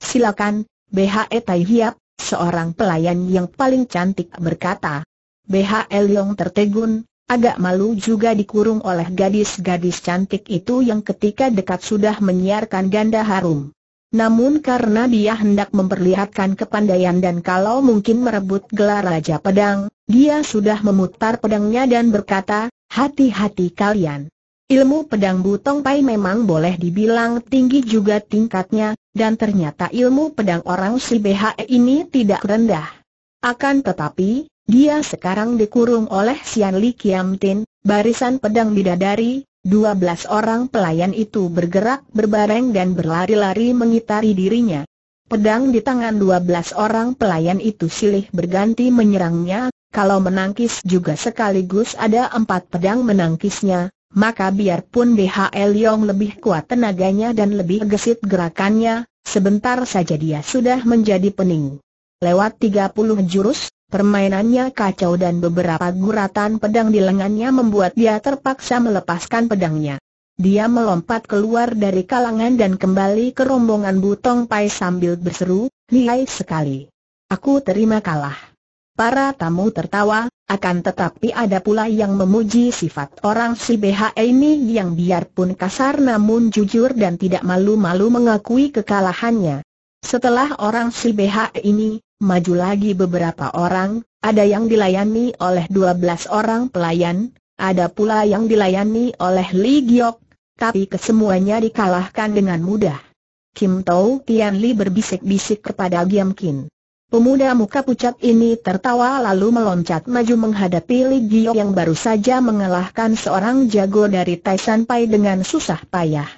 Silakan, BHE Tai Hiap, seorang pelayan yang paling cantik berkata. BHE Leong tertegun, agak malu juga dikurung oleh gadis-gadis cantik itu yang ketika dekat sudah menyiarkan ganda harum. Namun karena dia hendak memperlihatkan kepandaian dan kalau mungkin merebut gelar Raja Pedang, dia sudah memutar pedangnya dan berkata, hati-hati kalian. Ilmu pedang Butong Pai memang boleh dibilang tinggi juga tingkatnya, dan ternyata ilmu pedang orang si BHE ini tidak rendah. Akan tetapi, dia sekarang dikurung oleh Sian Li Kiam Tin, barisan pedang bidadari, Dua belas orang pelayan itu bergerak berbareng dan berlari-lari mengitari dirinya. Pedang di tangan dua belas orang pelayan itu silih berganti menyerangnya, kalau menangkis juga sekaligus ada empat pedang menangkisnya, maka biarpun DHL Yong lebih kuat tenaganya dan lebih gesit gerakannya, sebentar saja dia sudah menjadi pening. Lewat 30 jurus, Permainannya kacau dan beberapa guratan pedang di lengannya membuat dia terpaksa melepaskan pedangnya. Dia melompat keluar dari kalangan dan kembali ke rombongan Butong Pai sambil berseru, lihai sekali. Aku terima kalah. Para tamu tertawa, akan tetapi ada pula yang memuji sifat orang si BHA ini yang biarpun kasar namun jujur dan tidak malu-malu mengakui kekalahannya. Setelah orang si BHA ini, maju lagi beberapa orang, ada yang dilayani oleh 12 orang pelayan, ada pula yang dilayani oleh Li Giok, tapi kesemuanya dikalahkan dengan mudah. Kim Tau Tian Li berbisik-bisik kepada Giam Kin. Pemuda muka pucat ini tertawa lalu meloncat maju menghadapi Li Giok yang baru saja mengalahkan seorang jago dari Taishan Pai dengan susah payah.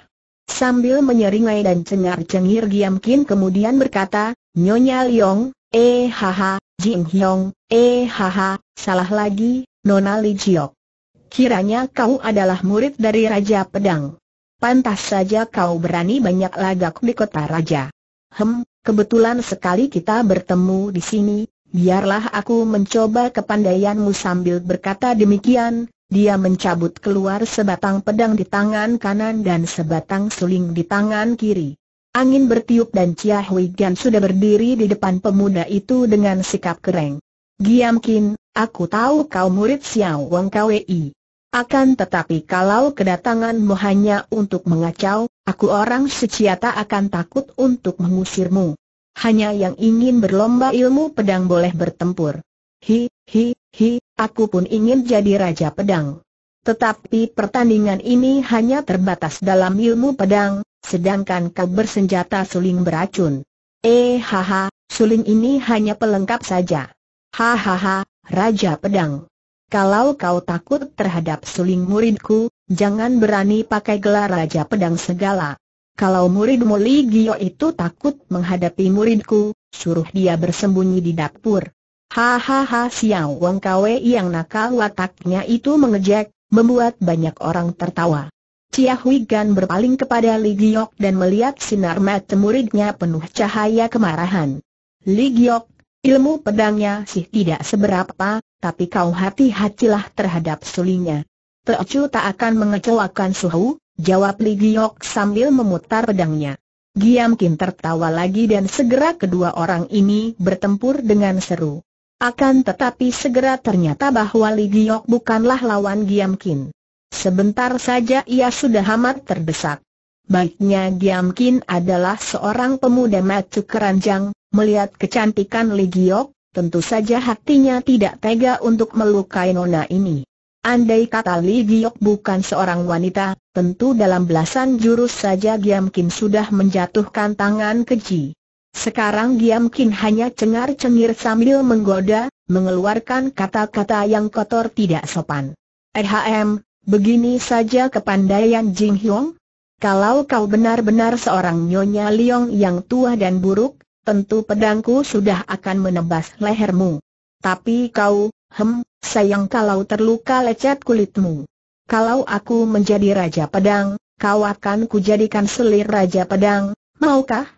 Sambil menyeringai dan cengar-cengir Giam Kin kemudian berkata, Nyonya Liong, Eh haha, Jin Hyong, eh haha, salah lagi, Nona Li Jiok. Kiranya kau adalah murid dari Raja Pedang. Pantas saja kau berani banyak lagak di kota Raja. Hem, kebetulan sekali kita bertemu di sini, biarlah aku mencoba kepandaianmu sambil berkata demikian, dia mencabut keluar sebatang pedang di tangan kanan dan sebatang suling di tangan kiri. Angin bertiup dan Chia Hui Gan sudah berdiri di depan pemuda itu dengan sikap kering. Giam Kin, aku tahu kau murid Xiao Wang Kwei. Akan tetapi kalau kedatanganmu hanya untuk mengacau, aku orang seciata akan takut untuk mengusirmu. Hanya yang ingin berlomba ilmu pedang boleh bertempur. Hi, hi, hi, aku pun ingin jadi raja pedang. Tetapi pertandingan ini hanya terbatas dalam ilmu pedang, sedangkan kau bersenjata suling beracun. Eh haha, suling ini hanya pelengkap saja. Hahaha, Raja Pedang. Kalau kau takut terhadap suling muridku, jangan berani pakai gelar Raja Pedang segala. Kalau murid muli Gio itu takut menghadapi muridku, suruh dia bersembunyi di dapur. Hahaha Xiao Wang Kwe yang nakal wataknya itu mengejek, membuat banyak orang tertawa. Chia Hui Gan berpaling kepada Li Giok dan melihat sinar mata muridnya penuh cahaya kemarahan. Li Giok, ilmu pedangnya sih tidak seberapa, tapi kau hati-hatilah terhadap sulinya. Teocu tak akan mengecewakan suhu, jawab Li Giok sambil memutar pedangnya. Giam Kim tertawa lagi dan segera kedua orang ini bertempur dengan seru. Akan tetapi segera ternyata bahwa Li Giok bukanlah lawan Giam Kim. Sebentar saja ia sudah amat terdesak. Baiknya Giam Kin adalah seorang pemuda matu keranjang, melihat kecantikan Li Giok, tentu saja hatinya tidak tega untuk melukai nona ini. Andai kata Li Giok bukan seorang wanita, tentu dalam belasan jurus saja Giam Kin sudah menjatuhkan tangan keji. Sekarang Giam Kin hanya cengar-cengir sambil menggoda, mengeluarkan kata-kata yang kotor tidak sopan. Ehm, Begini saja kepandaian Jing Hyong? Kalau kau benar-benar seorang Nyonya Liong yang tua dan buruk, tentu pedangku sudah akan menebas lehermu. Tapi kau, hem, sayang kalau terluka lecet kulitmu. Kalau aku menjadi Raja Pedang, kau akan kujadikan selir Raja Pedang, maukah?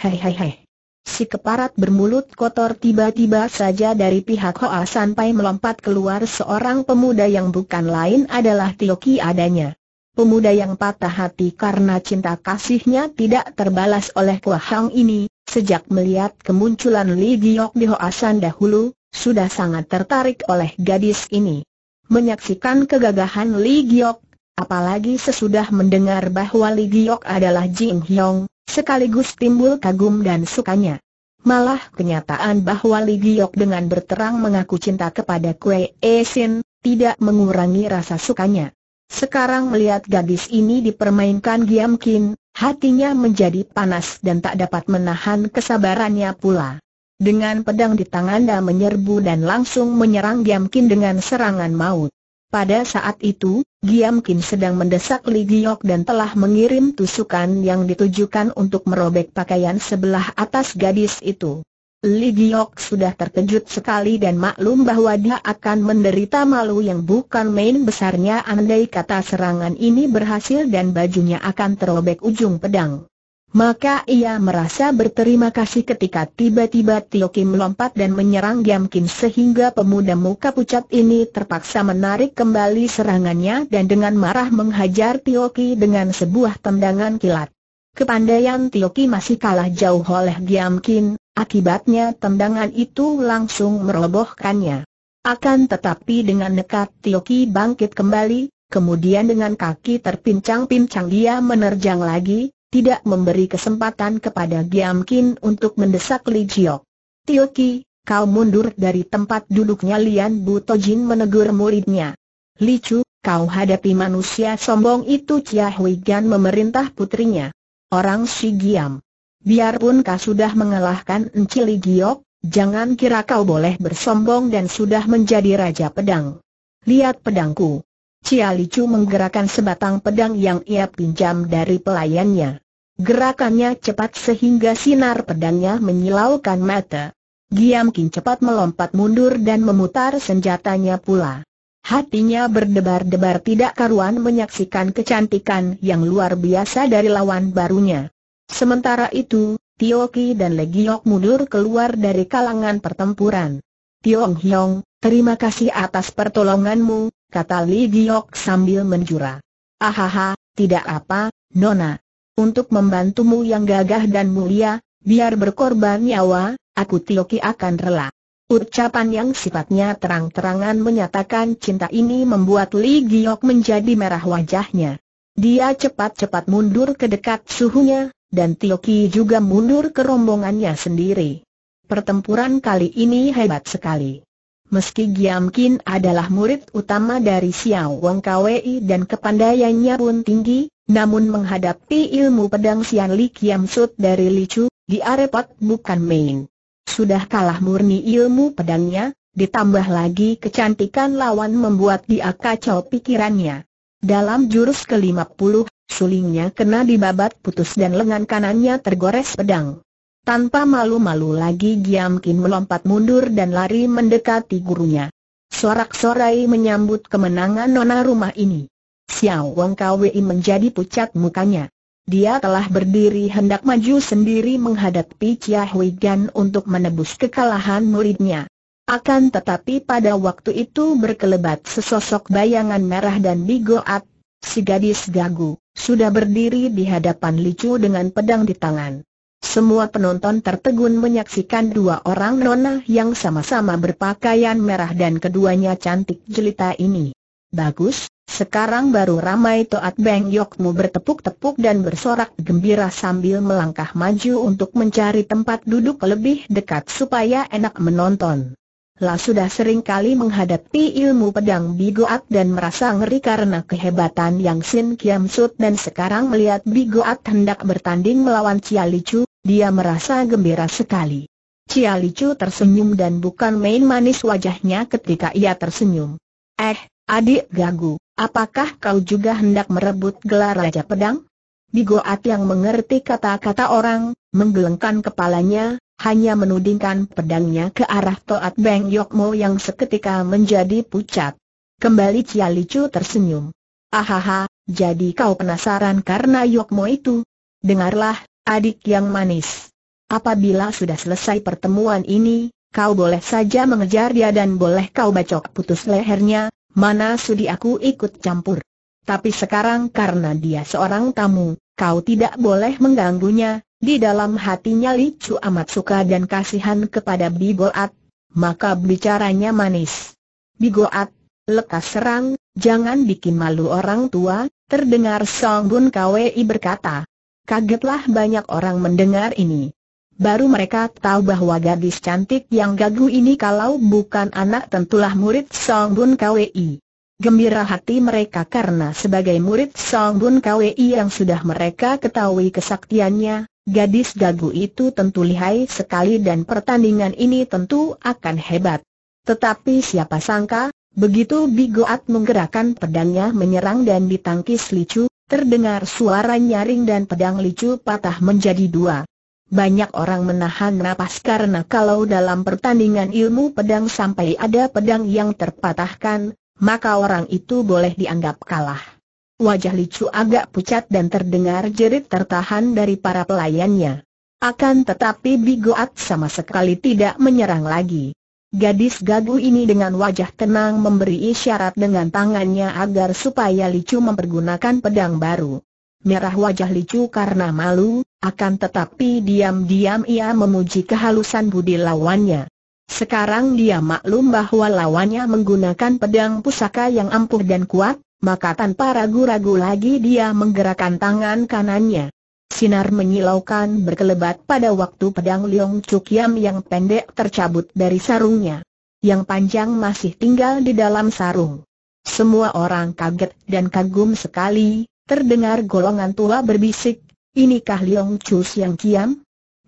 Hei hei hei. Si keparat bermulut kotor tiba-tiba saja dari pihak Hoa sampai melompat keluar seorang pemuda yang bukan lain adalah Tio adanya. Pemuda yang patah hati karena cinta kasihnya tidak terbalas oleh Kua Hang ini, sejak melihat kemunculan Li Giok di Hoa San dahulu, sudah sangat tertarik oleh gadis ini. Menyaksikan kegagahan Li Giok, Apalagi sesudah mendengar bahwa Li Giok adalah Jin Hyong, sekaligus timbul kagum dan sukanya. Malah kenyataan bahwa Li Giok dengan berterang mengaku cinta kepada Kue Sin e tidak mengurangi rasa sukanya. Sekarang melihat gadis ini dipermainkan Giam Kin, hatinya menjadi panas dan tak dapat menahan kesabarannya pula. Dengan pedang di tangannya menyerbu dan langsung menyerang Giam Kin dengan serangan maut. Pada saat itu, Giam Kim sedang mendesak Li Giok dan telah mengirim tusukan yang ditujukan untuk merobek pakaian sebelah atas gadis itu. Li Giok sudah terkejut sekali dan maklum bahwa dia akan menderita malu yang bukan main besarnya andai kata serangan ini berhasil dan bajunya akan terobek ujung pedang. Maka ia merasa berterima kasih ketika tiba-tiba Tio Kim lompat dan menyerang Giam Kim sehingga pemuda muka pucat ini terpaksa menarik kembali serangannya dan dengan marah menghajar Tio Ki dengan sebuah tendangan kilat. Kepandaian Tio Ki masih kalah jauh oleh Giam Kim, akibatnya tendangan itu langsung merobohkannya. Akan tetapi dengan nekat Tio Ki bangkit kembali, kemudian dengan kaki terpincang-pincang dia menerjang lagi, tidak memberi kesempatan kepada Giam Kin untuk mendesak Li Jiok. Tio Ki, kau mundur dari tempat duduknya Lian To Jin menegur muridnya. Li Chu, kau hadapi manusia sombong itu Chia Hui Gan memerintah putrinya. Orang si Giam. Biarpun kau sudah mengalahkan Enci Li Giok, jangan kira kau boleh bersombong dan sudah menjadi Raja Pedang. Lihat pedangku. Cia Licu menggerakkan sebatang pedang yang ia pinjam dari pelayannya. Gerakannya cepat sehingga sinar pedangnya menyilaukan mata. Giam Kin cepat melompat mundur dan memutar senjatanya pula. Hatinya berdebar-debar tidak karuan menyaksikan kecantikan yang luar biasa dari lawan barunya. Sementara itu, Tioki dan Legiok mundur keluar dari kalangan pertempuran. Tiong Hiong, Terima kasih atas pertolonganmu, kata Li Giok sambil menjura. Ahaha, tidak apa, Nona. Untuk membantumu yang gagah dan mulia, biar berkorban nyawa, aku Tioki akan rela. Ucapan yang sifatnya terang-terangan menyatakan cinta ini membuat Li Giok menjadi merah wajahnya. Dia cepat-cepat mundur ke dekat suhunya, dan Tioki juga mundur ke rombongannya sendiri. Pertempuran kali ini hebat sekali. Meski Giam Kin adalah murid utama dari Xiao Wong Kwei dan kepandaiannya pun tinggi, namun menghadapi ilmu pedang Xian Li Kiam Sut dari Li Chu, dia repot bukan main. Sudah kalah murni ilmu pedangnya, ditambah lagi kecantikan lawan membuat dia kacau pikirannya. Dalam jurus ke-50, sulingnya kena dibabat putus dan lengan kanannya tergores pedang. Tanpa malu-malu lagi Giam Kim melompat mundur dan lari mendekati gurunya. Sorak-sorai menyambut kemenangan nona rumah ini. Xiao Wong Kwei menjadi pucat mukanya. Dia telah berdiri hendak maju sendiri menghadapi Chia Hui Gan untuk menebus kekalahan muridnya. Akan tetapi pada waktu itu berkelebat sesosok bayangan merah dan bigoat, si gadis gagu, sudah berdiri di hadapan Licu dengan pedang di tangan. Semua penonton tertegun menyaksikan dua orang nona yang sama-sama berpakaian merah dan keduanya cantik jelita ini. Bagus, sekarang baru ramai Toat Beng Yokmu bertepuk-tepuk dan bersorak gembira sambil melangkah maju untuk mencari tempat duduk lebih dekat supaya enak menonton. Lah sudah sering kali menghadapi ilmu pedang Bigoat dan merasa ngeri karena kehebatan yang Sin Kiam Sut dan sekarang melihat Bigoat hendak bertanding melawan Cialicu. Dia merasa gembira sekali. Cia Licu tersenyum dan bukan main manis wajahnya ketika ia tersenyum. Eh, adik gagu, apakah kau juga hendak merebut gelar Raja Pedang? Bigoat yang mengerti kata-kata orang, menggelengkan kepalanya, hanya menudingkan pedangnya ke arah Toat Beng Yokmo yang seketika menjadi pucat. Kembali Cia Licu tersenyum. Ahaha, jadi kau penasaran karena Yokmo itu? Dengarlah, Adik yang manis. Apabila sudah selesai pertemuan ini, kau boleh saja mengejar dia dan boleh kau bacok putus lehernya, mana sudi aku ikut campur. Tapi sekarang karena dia seorang tamu, kau tidak boleh mengganggunya, di dalam hatinya Licu amat suka dan kasihan kepada Bigoat, maka bicaranya manis. Bigoat, lekas serang, jangan bikin malu orang tua, terdengar Song Bun Kwei berkata. Kagetlah banyak orang mendengar ini. Baru mereka tahu bahwa gadis cantik yang gagu ini kalau bukan anak tentulah murid Song Bun KWI. Gembira hati mereka karena sebagai murid Song Bun KWI yang sudah mereka ketahui kesaktiannya, gadis gagu itu tentu lihai sekali dan pertandingan ini tentu akan hebat. Tetapi siapa sangka, begitu Bigoat menggerakkan pedangnya menyerang dan ditangkis licu, Terdengar suara nyaring dan pedang licu patah menjadi dua. Banyak orang menahan napas karena kalau dalam pertandingan ilmu pedang sampai ada pedang yang terpatahkan, maka orang itu boleh dianggap kalah. Wajah Licu agak pucat dan terdengar jerit tertahan dari para pelayannya. Akan tetapi Bigoat sama sekali tidak menyerang lagi. Gadis gagu ini dengan wajah tenang memberi isyarat dengan tangannya agar supaya Licu mempergunakan pedang baru. Merah wajah Licu karena malu, akan tetapi diam-diam ia memuji kehalusan budi lawannya. Sekarang dia maklum bahwa lawannya menggunakan pedang pusaka yang ampuh dan kuat, maka tanpa ragu-ragu lagi dia menggerakkan tangan kanannya. Sinar menyilaukan berkelebat pada waktu pedang Liong Chuk Yam yang pendek tercabut dari sarungnya. Yang panjang masih tinggal di dalam sarung. Semua orang kaget dan kagum sekali, terdengar golongan tua berbisik, inikah Liong Chus yang Kiam?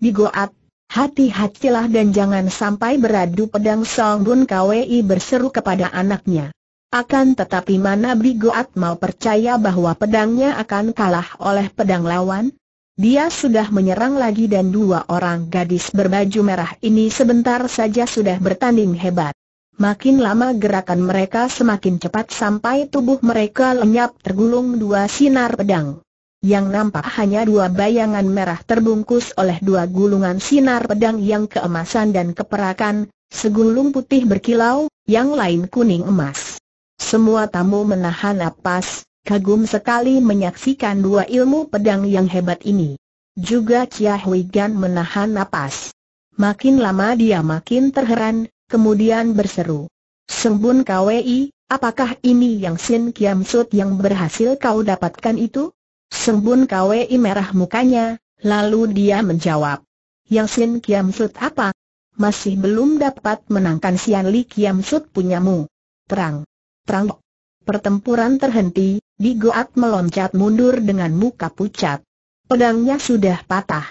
goat, hati-hatilah dan jangan sampai beradu pedang Song Bun Kwei berseru kepada anaknya. Akan tetapi mana Bigoat mau percaya bahwa pedangnya akan kalah oleh pedang lawan? Dia sudah menyerang lagi dan dua orang gadis berbaju merah ini sebentar saja sudah bertanding hebat. Makin lama gerakan mereka semakin cepat sampai tubuh mereka lenyap tergulung dua sinar pedang. Yang nampak hanya dua bayangan merah terbungkus oleh dua gulungan sinar pedang yang keemasan dan keperakan, segulung putih berkilau, yang lain kuning emas. Semua tamu menahan napas, kagum sekali menyaksikan dua ilmu pedang yang hebat ini. Juga Chia Hui Gan menahan napas. Makin lama dia makin terheran, kemudian berseru. Sembun KWI, apakah ini yang Sin Kiam Sut yang berhasil kau dapatkan itu? Sembun KWI merah mukanya, lalu dia menjawab. Yang Sin Kiam Sut apa? Masih belum dapat menangkan Sian Li Kiam Sut punyamu. Terang. Terang Pertempuran terhenti, Di Goat meloncat mundur dengan muka pucat. Pedangnya sudah patah.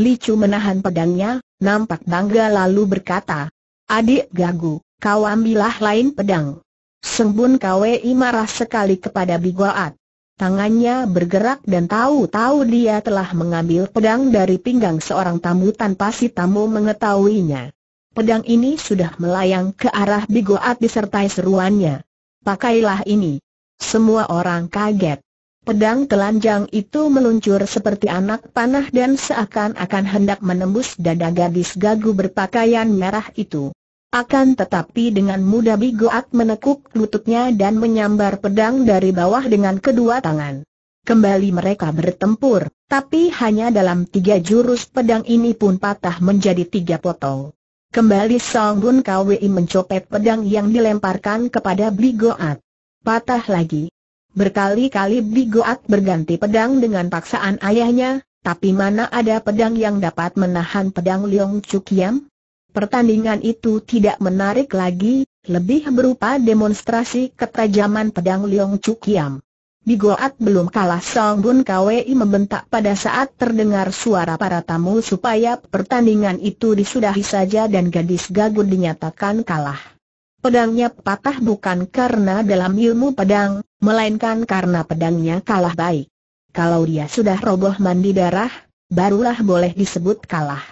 Licu menahan pedangnya, nampak bangga lalu berkata, Adik Gagu, kau ambillah lain pedang. Sembun KWI marah sekali kepada Bigoat. Tangannya bergerak dan tahu-tahu dia telah mengambil pedang dari pinggang seorang tamu tanpa si tamu mengetahuinya. Pedang ini sudah melayang ke arah Bigoat disertai seruannya. Pakailah ini. Semua orang kaget. Pedang telanjang itu meluncur seperti anak panah dan seakan-akan hendak menembus dada gadis gagu berpakaian merah itu. Akan tetapi dengan mudah Bigoat menekuk lututnya dan menyambar pedang dari bawah dengan kedua tangan. Kembali mereka bertempur, tapi hanya dalam tiga jurus pedang ini pun patah menjadi tiga potong. Kembali Song Bun Kwi mencopet pedang yang dilemparkan kepada Bligoat. Patah lagi. Berkali-kali Bligoat berganti pedang dengan paksaan ayahnya, tapi mana ada pedang yang dapat menahan pedang Leong Cukiam? Pertandingan itu tidak menarik lagi, lebih berupa demonstrasi ketajaman pedang Leong Cukiam. Bigoat belum kalah Song Bun Kwei membentak pada saat terdengar suara para tamu supaya pertandingan itu disudahi saja dan gadis gagun dinyatakan kalah. Pedangnya patah bukan karena dalam ilmu pedang, melainkan karena pedangnya kalah baik. Kalau dia sudah roboh mandi darah, barulah boleh disebut kalah.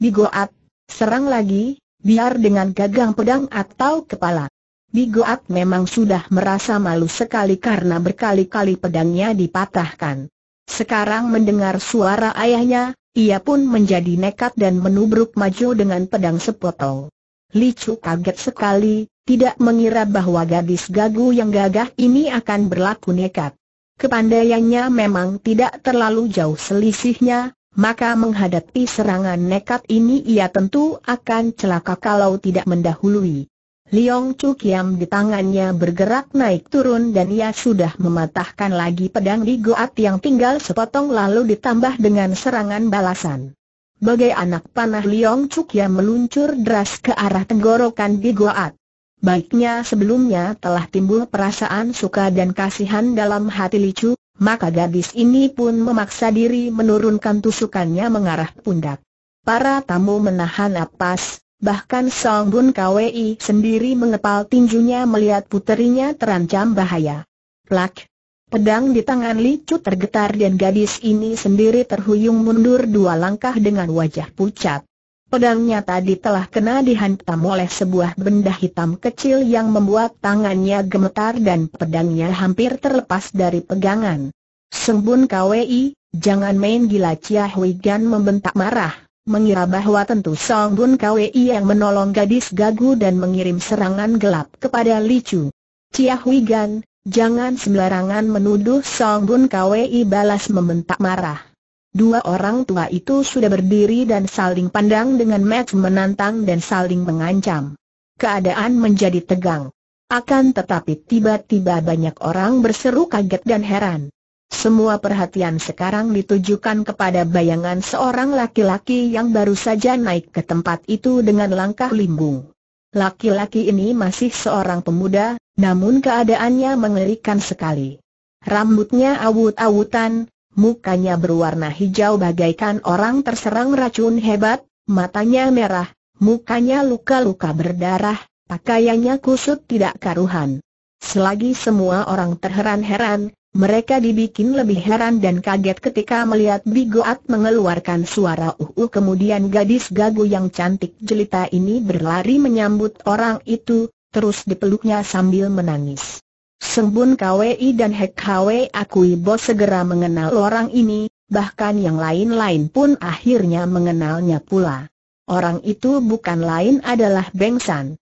Bigoat, serang lagi, biar dengan gagang pedang atau kepala. Bigoat memang sudah merasa malu sekali karena berkali-kali pedangnya dipatahkan. Sekarang mendengar suara ayahnya, ia pun menjadi nekat dan menubruk maju dengan pedang sepotong. Licu kaget sekali, tidak mengira bahwa gadis gagu yang gagah ini akan berlaku nekat. Kepandaiannya memang tidak terlalu jauh selisihnya, maka menghadapi serangan nekat ini ia tentu akan celaka kalau tidak mendahului. Liong Chu Kiam di tangannya bergerak naik turun dan ia sudah mematahkan lagi pedang di Goat yang tinggal sepotong lalu ditambah dengan serangan balasan. Bagai anak panah Liong Chu Kiam meluncur deras ke arah tenggorokan di Goat. Baiknya sebelumnya telah timbul perasaan suka dan kasihan dalam hati Li Chu, maka gadis ini pun memaksa diri menurunkan tusukannya mengarah pundak. Para tamu menahan napas, Bahkan Song Bun Kwi sendiri mengepal tinjunya melihat puterinya terancam bahaya. Plak! Pedang di tangan Licu tergetar dan gadis ini sendiri terhuyung mundur dua langkah dengan wajah pucat. Pedangnya tadi telah kena dihantam oleh sebuah benda hitam kecil yang membuat tangannya gemetar dan pedangnya hampir terlepas dari pegangan. Sembun Kwi, jangan main gila Chia Hui Gan membentak marah mengira bahwa tentu Song Bun Kwei yang menolong gadis gagu dan mengirim serangan gelap kepada Li Chu. Chia Hui Gan, jangan sembarangan menuduh Song Bun Kwei balas membentak marah. Dua orang tua itu sudah berdiri dan saling pandang dengan match menantang dan saling mengancam. Keadaan menjadi tegang. Akan tetapi tiba-tiba banyak orang berseru kaget dan heran. Semua perhatian sekarang ditujukan kepada bayangan seorang laki-laki yang baru saja naik ke tempat itu dengan langkah limbung. Laki-laki ini masih seorang pemuda, namun keadaannya mengerikan sekali. Rambutnya awut-awutan, mukanya berwarna hijau bagaikan orang terserang racun hebat, matanya merah, mukanya luka-luka berdarah, pakaiannya kusut tidak karuhan. Selagi semua orang terheran-heran, mereka dibikin lebih heran dan kaget ketika melihat Bigoat mengeluarkan suara uhu uh. kemudian gadis gagu yang cantik jelita ini berlari menyambut orang itu, terus dipeluknya sambil menangis. Sembun KWI dan Hek Kwi Akui Bos segera mengenal orang ini, bahkan yang lain-lain pun akhirnya mengenalnya pula. Orang itu bukan lain adalah San.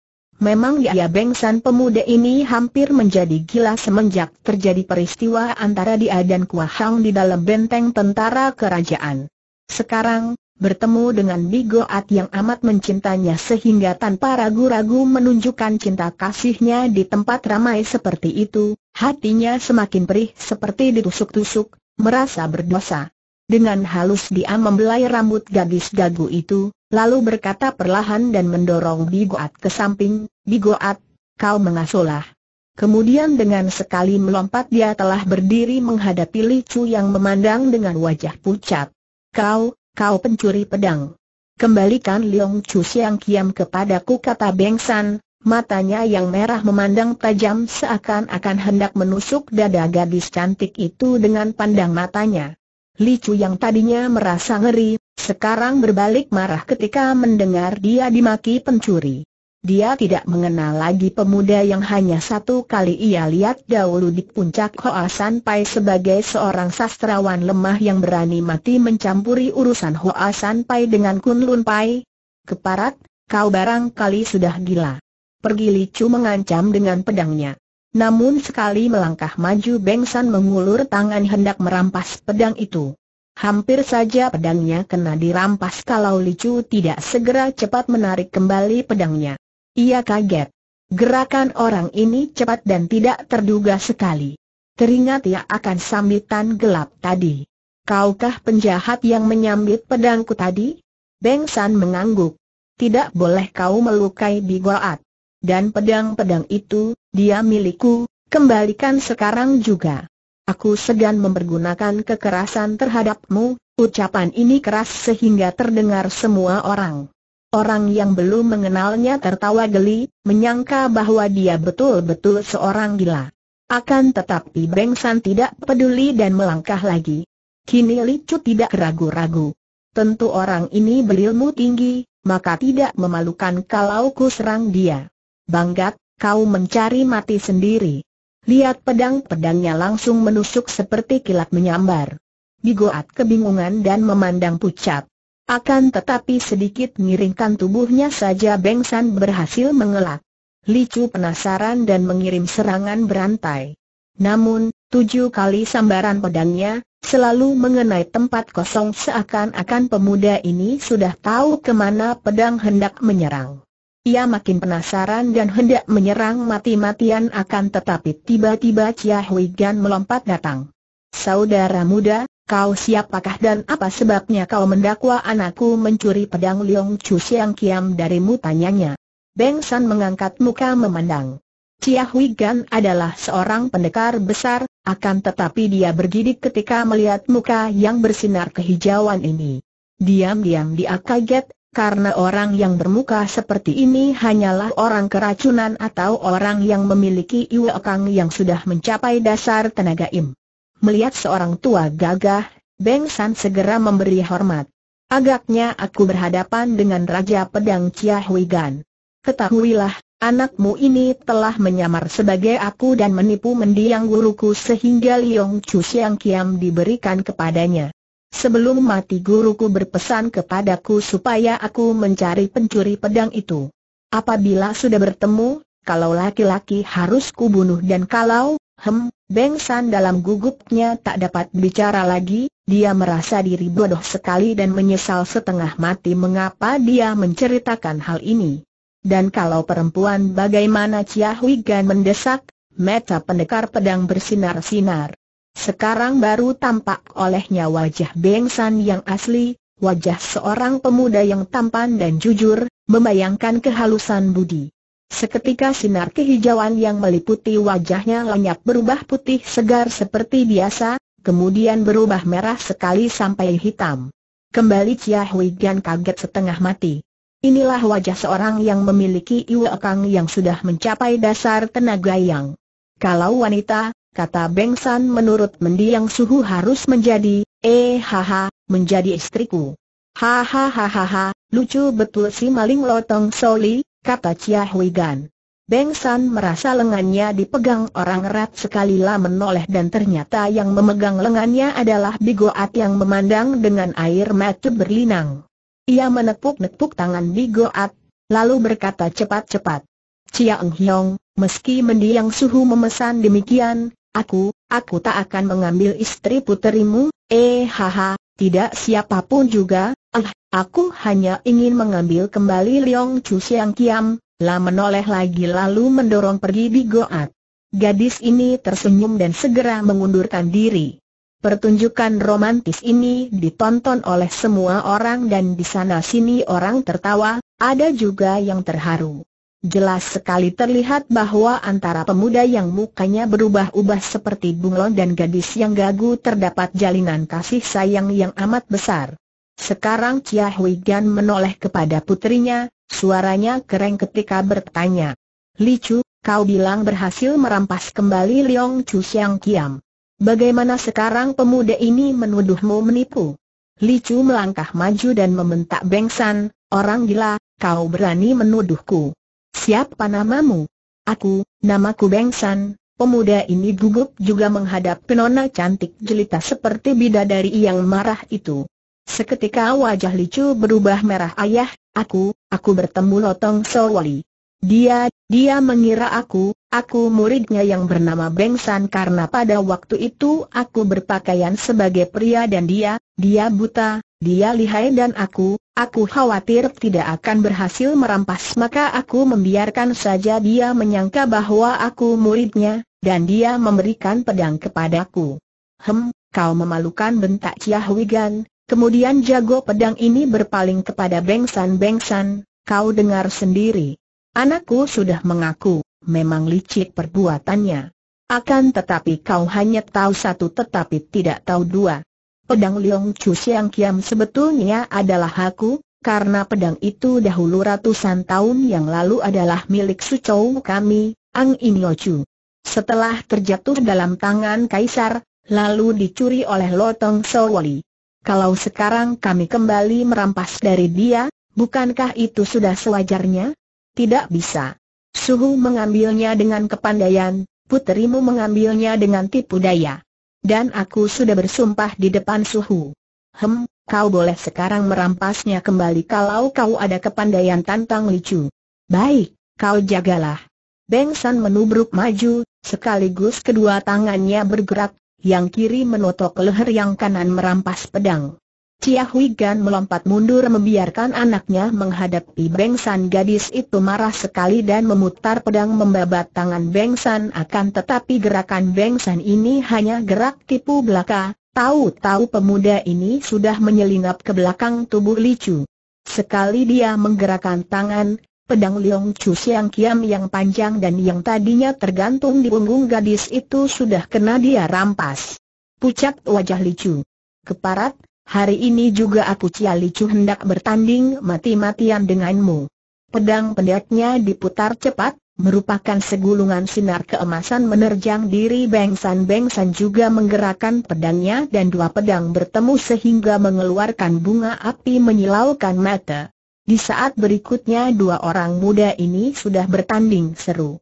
Memang Yaya Bengsan pemuda ini hampir menjadi gila semenjak terjadi peristiwa antara dia dan Kuahang di dalam benteng tentara kerajaan. Sekarang, bertemu dengan Bigoat yang amat mencintanya sehingga tanpa ragu-ragu menunjukkan cinta kasihnya di tempat ramai seperti itu, hatinya semakin perih seperti ditusuk-tusuk, merasa berdosa. Dengan halus dia membelai rambut gadis gagu itu, lalu berkata perlahan dan mendorong Bigoat ke samping, Bigoat, kau mengasolah. Kemudian dengan sekali melompat dia telah berdiri menghadapi Li Chu yang memandang dengan wajah pucat. Kau, kau pencuri pedang. Kembalikan Liong Chu Siang Kiam kepadaku kata Beng San, matanya yang merah memandang tajam seakan-akan hendak menusuk dada gadis cantik itu dengan pandang matanya. Li Chu yang tadinya merasa ngeri, sekarang berbalik marah ketika mendengar dia dimaki pencuri. Dia tidak mengenal lagi pemuda yang hanya satu kali ia lihat dahulu di puncak Hoa San Pai sebagai seorang sastrawan lemah yang berani mati mencampuri urusan Hoa San Pai dengan Kun Lun Pai. Keparat, kau barangkali sudah gila. Pergi Licu mengancam dengan pedangnya. Namun sekali melangkah maju Beng San mengulur tangan hendak merampas pedang itu. Hampir saja pedangnya kena dirampas kalau Licu tidak segera cepat menarik kembali pedangnya. Ia kaget. Gerakan orang ini cepat dan tidak terduga sekali. Teringat ia akan sambitan gelap tadi. Kaukah penjahat yang menyambit pedangku tadi? Beng San mengangguk. Tidak boleh kau melukai Bigoat. Dan pedang-pedang itu, dia milikku, kembalikan sekarang juga. Aku segan mempergunakan kekerasan terhadapmu, ucapan ini keras sehingga terdengar semua orang. Orang yang belum mengenalnya tertawa geli, menyangka bahwa dia betul-betul seorang gila. Akan tetapi Beng San tidak peduli dan melangkah lagi. Kini Licu tidak ragu-ragu. Tentu orang ini berilmu tinggi, maka tidak memalukan kalau ku serang dia. Banggat, kau mencari mati sendiri. Lihat pedang-pedangnya langsung menusuk seperti kilat menyambar. Bigoat kebingungan dan memandang pucat. Akan tetapi sedikit miringkan tubuhnya saja Beng San berhasil mengelak. Licu penasaran dan mengirim serangan berantai. Namun, tujuh kali sambaran pedangnya, selalu mengenai tempat kosong seakan-akan pemuda ini sudah tahu kemana pedang hendak menyerang. Ia makin penasaran dan hendak menyerang mati-matian akan tetapi tiba-tiba Chia Hui Gan melompat datang. Saudara muda, Kau siapakah dan apa sebabnya kau mendakwa anakku mencuri pedang Liong Chu Siang Kiam darimu tanyanya. Beng San mengangkat muka memandang. Chia Hui Gan adalah seorang pendekar besar, akan tetapi dia bergidik ketika melihat muka yang bersinar kehijauan ini. Diam-diam dia kaget, karena orang yang bermuka seperti ini hanyalah orang keracunan atau orang yang memiliki iwa kang yang sudah mencapai dasar tenaga im. Melihat seorang tua gagah, Beng San segera memberi hormat. Agaknya aku berhadapan dengan Raja Pedang Chia Hui Gan. Ketahuilah, anakmu ini telah menyamar sebagai aku dan menipu mendiang guruku sehingga Liong Chu Siang Kiam diberikan kepadanya. Sebelum mati guruku berpesan kepadaku supaya aku mencari pencuri pedang itu. Apabila sudah bertemu, kalau laki-laki harus kubunuh dan kalau Hem, Beng San dalam gugupnya tak dapat bicara lagi, dia merasa diri bodoh sekali dan menyesal setengah mati mengapa dia menceritakan hal ini. Dan kalau perempuan bagaimana Chia Hui Gan mendesak, Meta pendekar pedang bersinar-sinar. Sekarang baru tampak olehnya wajah Beng San yang asli, wajah seorang pemuda yang tampan dan jujur, membayangkan kehalusan budi. Seketika sinar kehijauan yang meliputi wajahnya lenyap berubah putih segar seperti biasa, kemudian berubah merah sekali sampai hitam. Kembali Chia Hui Gan kaget setengah mati. Inilah wajah seorang yang memiliki iwa kang yang sudah mencapai dasar tenaga yang. Kalau wanita, kata Beng San menurut mendiang suhu harus menjadi, eh haha, menjadi istriku. Hahaha, lucu betul si maling lotong soli, kata Chia Hui Gan. Beng San merasa lengannya dipegang orang erat sekali lah menoleh dan ternyata yang memegang lengannya adalah Bigoat yang memandang dengan air mata berlinang. Ia menepuk-nepuk tangan Bigoat, lalu berkata cepat-cepat. Chia Eng Hiong, meski mendiang suhu memesan demikian, aku, aku tak akan mengambil istri puterimu, eh haha, tidak siapapun juga, ah, Aku hanya ingin mengambil kembali Leong Chu Siang Kiam, lah menoleh lagi lalu mendorong pergi di Goat. Gadis ini tersenyum dan segera mengundurkan diri. Pertunjukan romantis ini ditonton oleh semua orang dan di sana sini orang tertawa, ada juga yang terharu. Jelas sekali terlihat bahwa antara pemuda yang mukanya berubah-ubah seperti bunglon dan gadis yang gagu terdapat jalinan kasih sayang yang amat besar. Sekarang Chia Hui Gan menoleh kepada putrinya, suaranya kering ketika bertanya. Li Chu, kau bilang berhasil merampas kembali Liong Chu Xiang Kiam. Bagaimana sekarang pemuda ini menuduhmu menipu? Li Chu melangkah maju dan membentak San, orang gila, kau berani menuduhku. Siapa namamu? Aku, namaku Beng San, Pemuda ini gugup juga menghadap penona cantik jelita seperti bidadari yang marah itu. Seketika wajah Licu berubah merah ayah, aku, aku bertemu Lotong Sowali. Dia, dia mengira aku, aku muridnya yang bernama Bengsan karena pada waktu itu aku berpakaian sebagai pria dan dia, dia buta, dia lihai dan aku, aku khawatir tidak akan berhasil merampas maka aku membiarkan saja dia menyangka bahwa aku muridnya, dan dia memberikan pedang kepadaku. Hem, kau memalukan bentak Ciah Wigan, Kemudian jago pedang ini berpaling kepada Bengsan-Bengsan, kau dengar sendiri. Anakku sudah mengaku, memang licik perbuatannya. Akan tetapi kau hanya tahu satu tetapi tidak tahu dua. Pedang Liong Chu Siang Kiam sebetulnya adalah aku, karena pedang itu dahulu ratusan tahun yang lalu adalah milik Sucou kami, Ang Chu. Setelah terjatuh dalam tangan Kaisar, lalu dicuri oleh Lotong Sowoli. Kalau sekarang kami kembali merampas dari dia, bukankah itu sudah sewajarnya? Tidak bisa. Suhu mengambilnya dengan kepandaian, putrimu mengambilnya dengan tipu daya. Dan aku sudah bersumpah di depan Suhu. Hem, kau boleh sekarang merampasnya kembali kalau kau ada kepandaian tantang licu. Baik, kau jagalah. Beng San menubruk maju, sekaligus kedua tangannya bergerak, yang kiri menotok leher yang kanan merampas pedang. Cia Hui Gan melompat mundur membiarkan anaknya menghadapi Bengsan gadis itu marah sekali dan memutar pedang membabat tangan Bengsan akan tetapi gerakan Bengsan ini hanya gerak tipu belaka, tahu-tahu pemuda ini sudah menyelinap ke belakang tubuh Licu. Sekali dia menggerakkan tangan, Pedang Liong Chu Siang Kiam yang panjang dan yang tadinya tergantung di punggung gadis itu sudah kena dia rampas. Pucat wajah Licu. Keparat, hari ini juga aku Cia Licu hendak bertanding mati-matian denganmu. Pedang pendeknya diputar cepat, merupakan segulungan sinar keemasan menerjang diri Bengsan Bengsan juga menggerakkan pedangnya dan dua pedang bertemu sehingga mengeluarkan bunga api menyilaukan mata. Di saat berikutnya dua orang muda ini sudah bertanding seru.